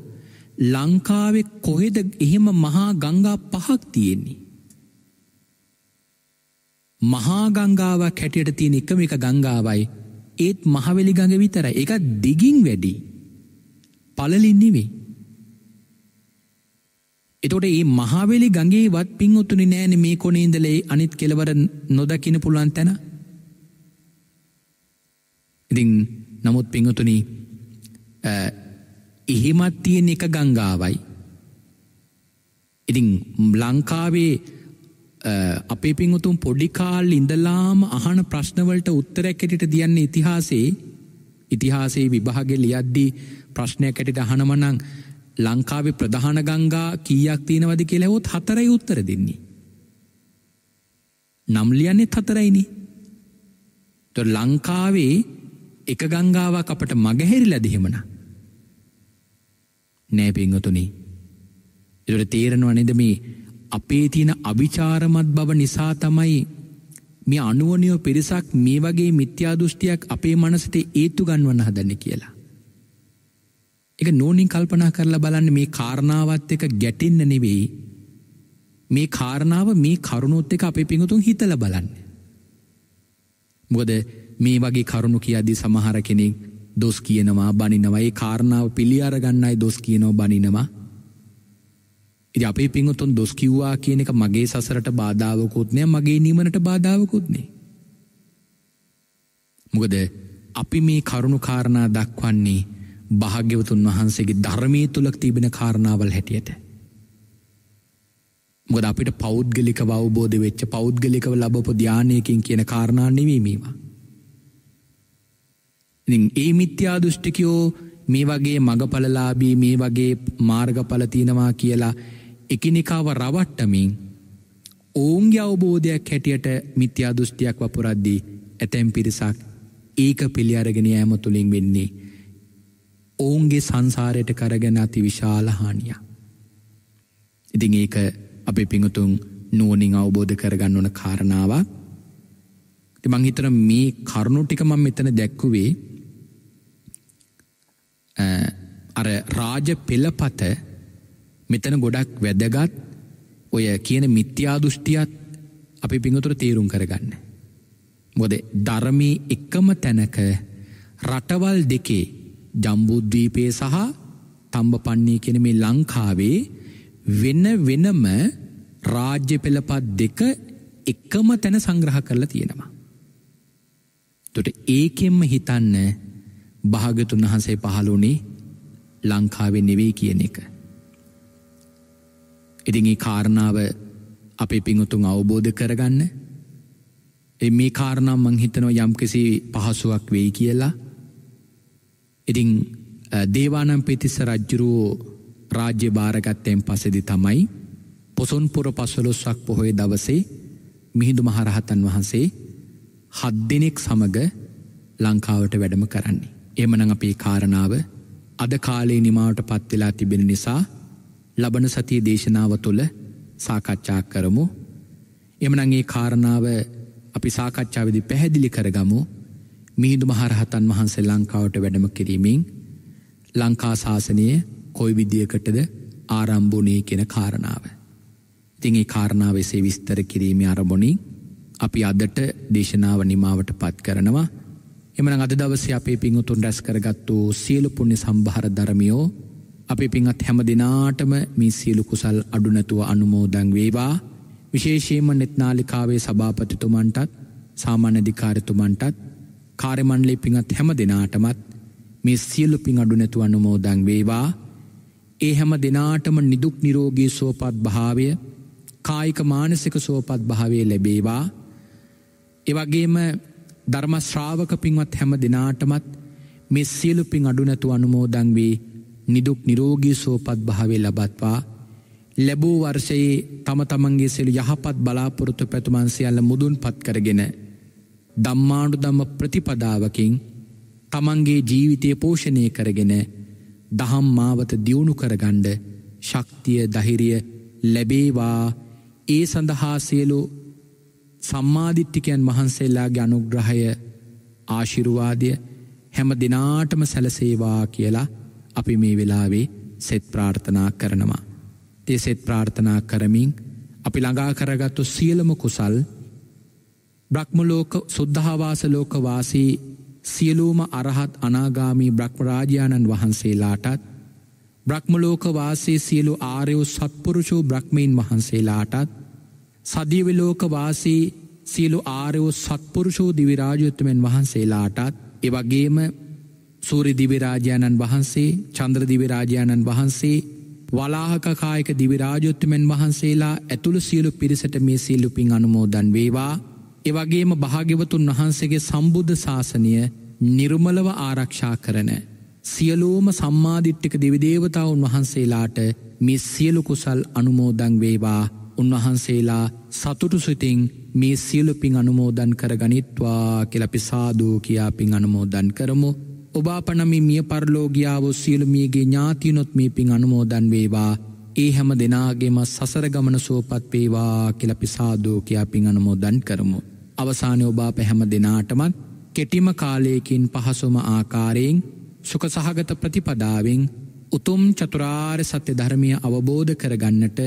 S1: ලංකාවෙ කොහෙද එහෙම මහා ගංගා පහක් තියෙන්නේ. මහා ගංගාවක් හැටියට තියෙන එකම එක ගංගාවයි ඒත් මහවෙලි ගඟ විතර එක දිගින් වැඩි පලලින් නෙවෙයි එතකොට ඒ මහාවෙලි ගගේ වත් පින් උතුනි නෑන මේ කොනේඉදලේ අනිත් කෙලවර නොදකින පුළුවන් තැන ඉතිං නමුත් පිංහතුනි එහෙමත් තියෙන් එක ගංගාවයි ඉතිං ලංකාවේ අපේ පිංහුතුම් පොඩිකාල් ඉඳලාම අහන ප්‍රශ්නවලට උත්තරැකෙටට දියන්නේ ඉතිහාසේ ඉතිහාසේ විභාගෙ ලියද්දී ප්‍රශ්නයකැටට අහනමනං ලංකාවේ ප්‍රධාන ගංගා කීයක් තියෙනවද කියලහොත් හතරයි උත්තර දෙන්නේ. නම්ලියන්නෙත් හතරයිනි. ත ලංකාවේ එක ගංගාවක් අපට මගහැරිලා දෙහෙමන. නෑ පිංහතුනි. එට තේරනවා නෙද මේ අපේ තියෙන අභිචාරමත් බව නිසා තමයි මේ අනුවනයෝ පිරිසක් මේ වගේ මිත්‍යාදෘෂ්ටියක් අපේ මනසතේ ඒතු ගන්වන්න හදන්න කියලා. එක නෝනින් කල්පනා කරලා බලන්න මේ කාරණාවත් එක ගැටෙන්න නෙවෙයි මේ කාරණාව මේ කරුණොත් එක අපේ පිඟුතුන් හිතල බලන්න. මොකද මේ වගේ කරුණු කියද්දි සමහර කෙනෙක් දොස් කියනවා බනිනවා ඒ කාරණාව පිළි අරගන්නයි දොස් කියනෝ බනිනවා. ඉතින් අපේ පිඟුතුන් දොස් කිව්වා කියන එක මගේ සසරට බාධාවකුත් නෑ මගේ නිවනට බාධාවකුත් නෑ. මොකද අපි මේ කරුණු කාරණා දක්වන්නේ භාග්‍යවතුන් වහන්සේගේ ධර්මය තුළක් තිබෙන කාරණාවල් හැටියට. මොද අපිට පෞද්ගලික අවබෝධ වෙච්ච පෞද්ගලිකව ලබපු ධ්‍යානයකින් කියන කාරණා නෙවීමීවා. ඒ මිත්‍යා දෘෂ්ටිකයෝ මේ වගේ මඟඵලලාබී මේ වගේ මාර්ගඵලතිනවා කියලා එකනිකාව රවට්ටමින් ඔවුන්ගේ අවබෝධයක් හැටියට මිත්‍යා දෘෂ්ටියක් වපුරද්දී ඇතැම් පිරිසක් ඒක පිළි අරගෙන ෑම තුළින් වෙන්නේ ඔවුන්ගේ සංසාරයට කරගෙන අති විශාලහානිය. ඉතිං ඒක අපේ පිඟුතුන් නුවනින් අවබෝධ කරගන්න ඕන කාරණාවක්. මංහිතර මේ කරුණුටිකමම් මෙතන දැක්කුවේ අර රාජ පෙළපත මෙතන ගොඩක් වැදගත් ඔය කියන මිත්‍යාදුෘෂ්ටියත් අපි පිඟතුර තේරුම් කරගන්න. මොද ධර්මී එක්කම තැනක රටවල් දෙකේ ජම්බුද්වීපය සහ තම්බපන්නේ කෙන මේ ලංකාවේ වෙන වෙනම රාජ්‍ය පෙළපත් දෙක එකම තැන සංග්‍රහ කරලා තියෙනවා. තොට ඒකෙම්ම හිතන්න භාගතුන් වහන්සේ පහළුනේ ලංකාවේ නෙවෙයි කියන එක. ඉතිගේ කාරණාව අපේ පිංහුතුන් අවබෝධ කරගන්න එ මේ කාරණම් මංහිතනෝ යම්කිසි පහසුවක් වෙයි කියලා ඉතිං දේවානම් පිතිස්ස රජ්ජුරූ රාජ්‍ය භාරගත්තයෙන් පසෙදි තමයි පොසොන්පුර පසලොස්වක් පොහොය දවසේ මිහිඳු මහරහතන් වහන්සේ හත් දෙනෙක් සමඟ ලංකාවට වැඩම කරන්නේ. එමන අපේ කාරණාව අද කාලේ නිමාවට පත්වෙලා තිබෙන නිසා ලබන සතිය දේශනාව තුළ සාකච්ඡා කරමු එමනගේ කාරණාව අපි සාකච්ඡාවදි පැහැදිලි කරගමු මිහිඳු මහරහතන් වහන්සේ ලංකාවට වැඩම කිරීමෙන් ලංකා ශාසනය කොයි විදිියකටද ආරම්භුණේ කෙන කාරණාව. තිංගේ කාරණාවසේ විස්තර කිරීම අරබොනින් අපි අදට දේශනාව නිමාවට පත් කරනවා එමන අද දවසේ අපේ පිංහුතුන් රැස් කරගත්තු සියලු පුුණ්‍ය සම්භාර ධරමියෝ අපි පිංහත් හැම දෙනාටම මේ සියලු කුසල් අඩුනැතුව අනුමෝදං වේවා විශේෂයම නෙත්නාලිකාවේ සභාපතිතුමන්ටත් සාමාන්‍යධිකාරතුමන්ටත් කාර්මණ්ලි පිඟත් හැම දෙනාටමත් මේ සියලු පින් අඩු නැතුව අනුමෝදන් වේවා. ඒ හැම දෙනාටම නිදුක් නිරෝගී සුවපත් භාවය කායික මානසික සුවපත් භාවය ලැබේවා. ඒ වගේම ධර්ම ශ්‍රාවක පින්වත් හැම දෙනාටමත් මේ සියලු පින් අඩු නැතුව අනුමෝදන් වේ නිදුක් නිරෝගී සුවපත් භාවය ලබත්වා. ලැබූ වර්ෂයේ තම තමන්ගේ සෙළු යහපත් බලාපොරොත්තු පැතුමන් සියල්ල මුදුන්පත් කරගෙන දම්මාඩු දම්ම ප්‍රතිපදාවකින් තමන්ගේ ජීවිතය පෝෂණය කරගෙන දහම් මාවත දියුණු කරගණ්ඩ ශක්තිය දහිරිය ලැබේවා ඒ සඳහා සියලු සම්මාධිට්ටිකයන් වහන්සේල්ලාගේ අනුග්‍රහය ආශිරුවාදය හැම දෙනාටම සැලසේවා කියලා අපි මේ වෙලාවේ සෙත් ප්‍රාර්ථනා කරනවා. තේ සෙත් ප්‍රාර්ථනා කරමින් අපි ළඟා කරගත්තු සියලම කුසල් බ්‍රහ්මලෝක සුද්ධහාවාස ලෝකවාසී සියලූම අරහත් අනාගාමී බ්‍රහ්මරාජාණන් වහන්සේලාටත් බ්‍රහ්මලෝකවාසේ සියලු ආරයෝ සත්පුරුෂෝ බ්‍රහ්මීන් වහන්සේලාටත් සදීවිලෝකවාසී සියලු ආරයෝ සත්පුරුෂෝ දිවිරාජයුත්තමෙන් වහන්සේලාටත් එවගේම සූරි දිවිරාජාණන් වහන්සේ චන්ද්‍රදිවිරාජාණන් වහන්සේ වලාහකකායක දිවිරාජයුත්තමෙන් වහන්සේලා ඇතුළු සියලු පිරිසට මේ සිල්ලුපින් අනුමෝදන් වේවා එවගේම භාග්‍යවතුන් වහන්සේගේ සම්බුද්ධ ශාසනය නිර්මලව ආරක්ෂා කරන. සියලෝම සම්මාධිට්ටික දෙවිදේවතාවුන් වහන්සේලාට මේ සියලු කුසල් අනුමෝදං වේවා උන්වහන්සේලා සතුටු සිතින් මේ සියලු පින් අනුමෝදන් කරගනිත්වා කෙලපි සාදූ කියා පින් අනුමෝදන් කරමු. ඔබාපනම මිය පරලෝගියාවෝ සියලුමියගේ ඥාතියනොත් මේ පින් අනුමෝදන් වේවා ඒ හැම දෙනාගේම සසරගමන සුවපත් වේවා කියලපි සාදෝ කියයා පින් අනුමෝදන් කරමු. අවසාන ඔබා පැහැම දෙනාටමත් කෙටිම කාලයකින් පහසුම ආකාරයෙන් සුක සහගත ප්‍රතිපදාවෙන් උතුම් චතුරාර් සත්‍ය ධර්මය අවබෝධ කරගන්නට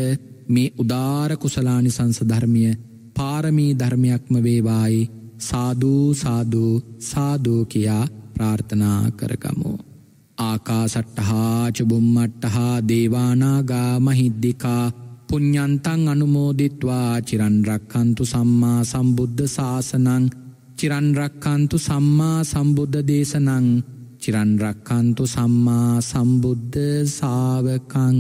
S1: මේ උදාර කුසලානි සංසධර්මය පාරමී ධර්මයක්ම වේවායි සාධූ සාධූ සාධූ කියා ප්‍රාර්ථනා කරගමෝ. ආකා සට්ටහා චබුම්මට්ටහා දේවානාගා මහිද්දිකා පුඤ්ඥන්තං අනුමෝදිත්වා චිරන්රක්කන්තු සම්මා සම්බුද්ධ ශාසනං චිරන්රක්කන්තු සම්මා සම්බුද්ධ දේශනං චිරන්රක්කන්තු සම්මා සම්බුද්ධ සාාවකං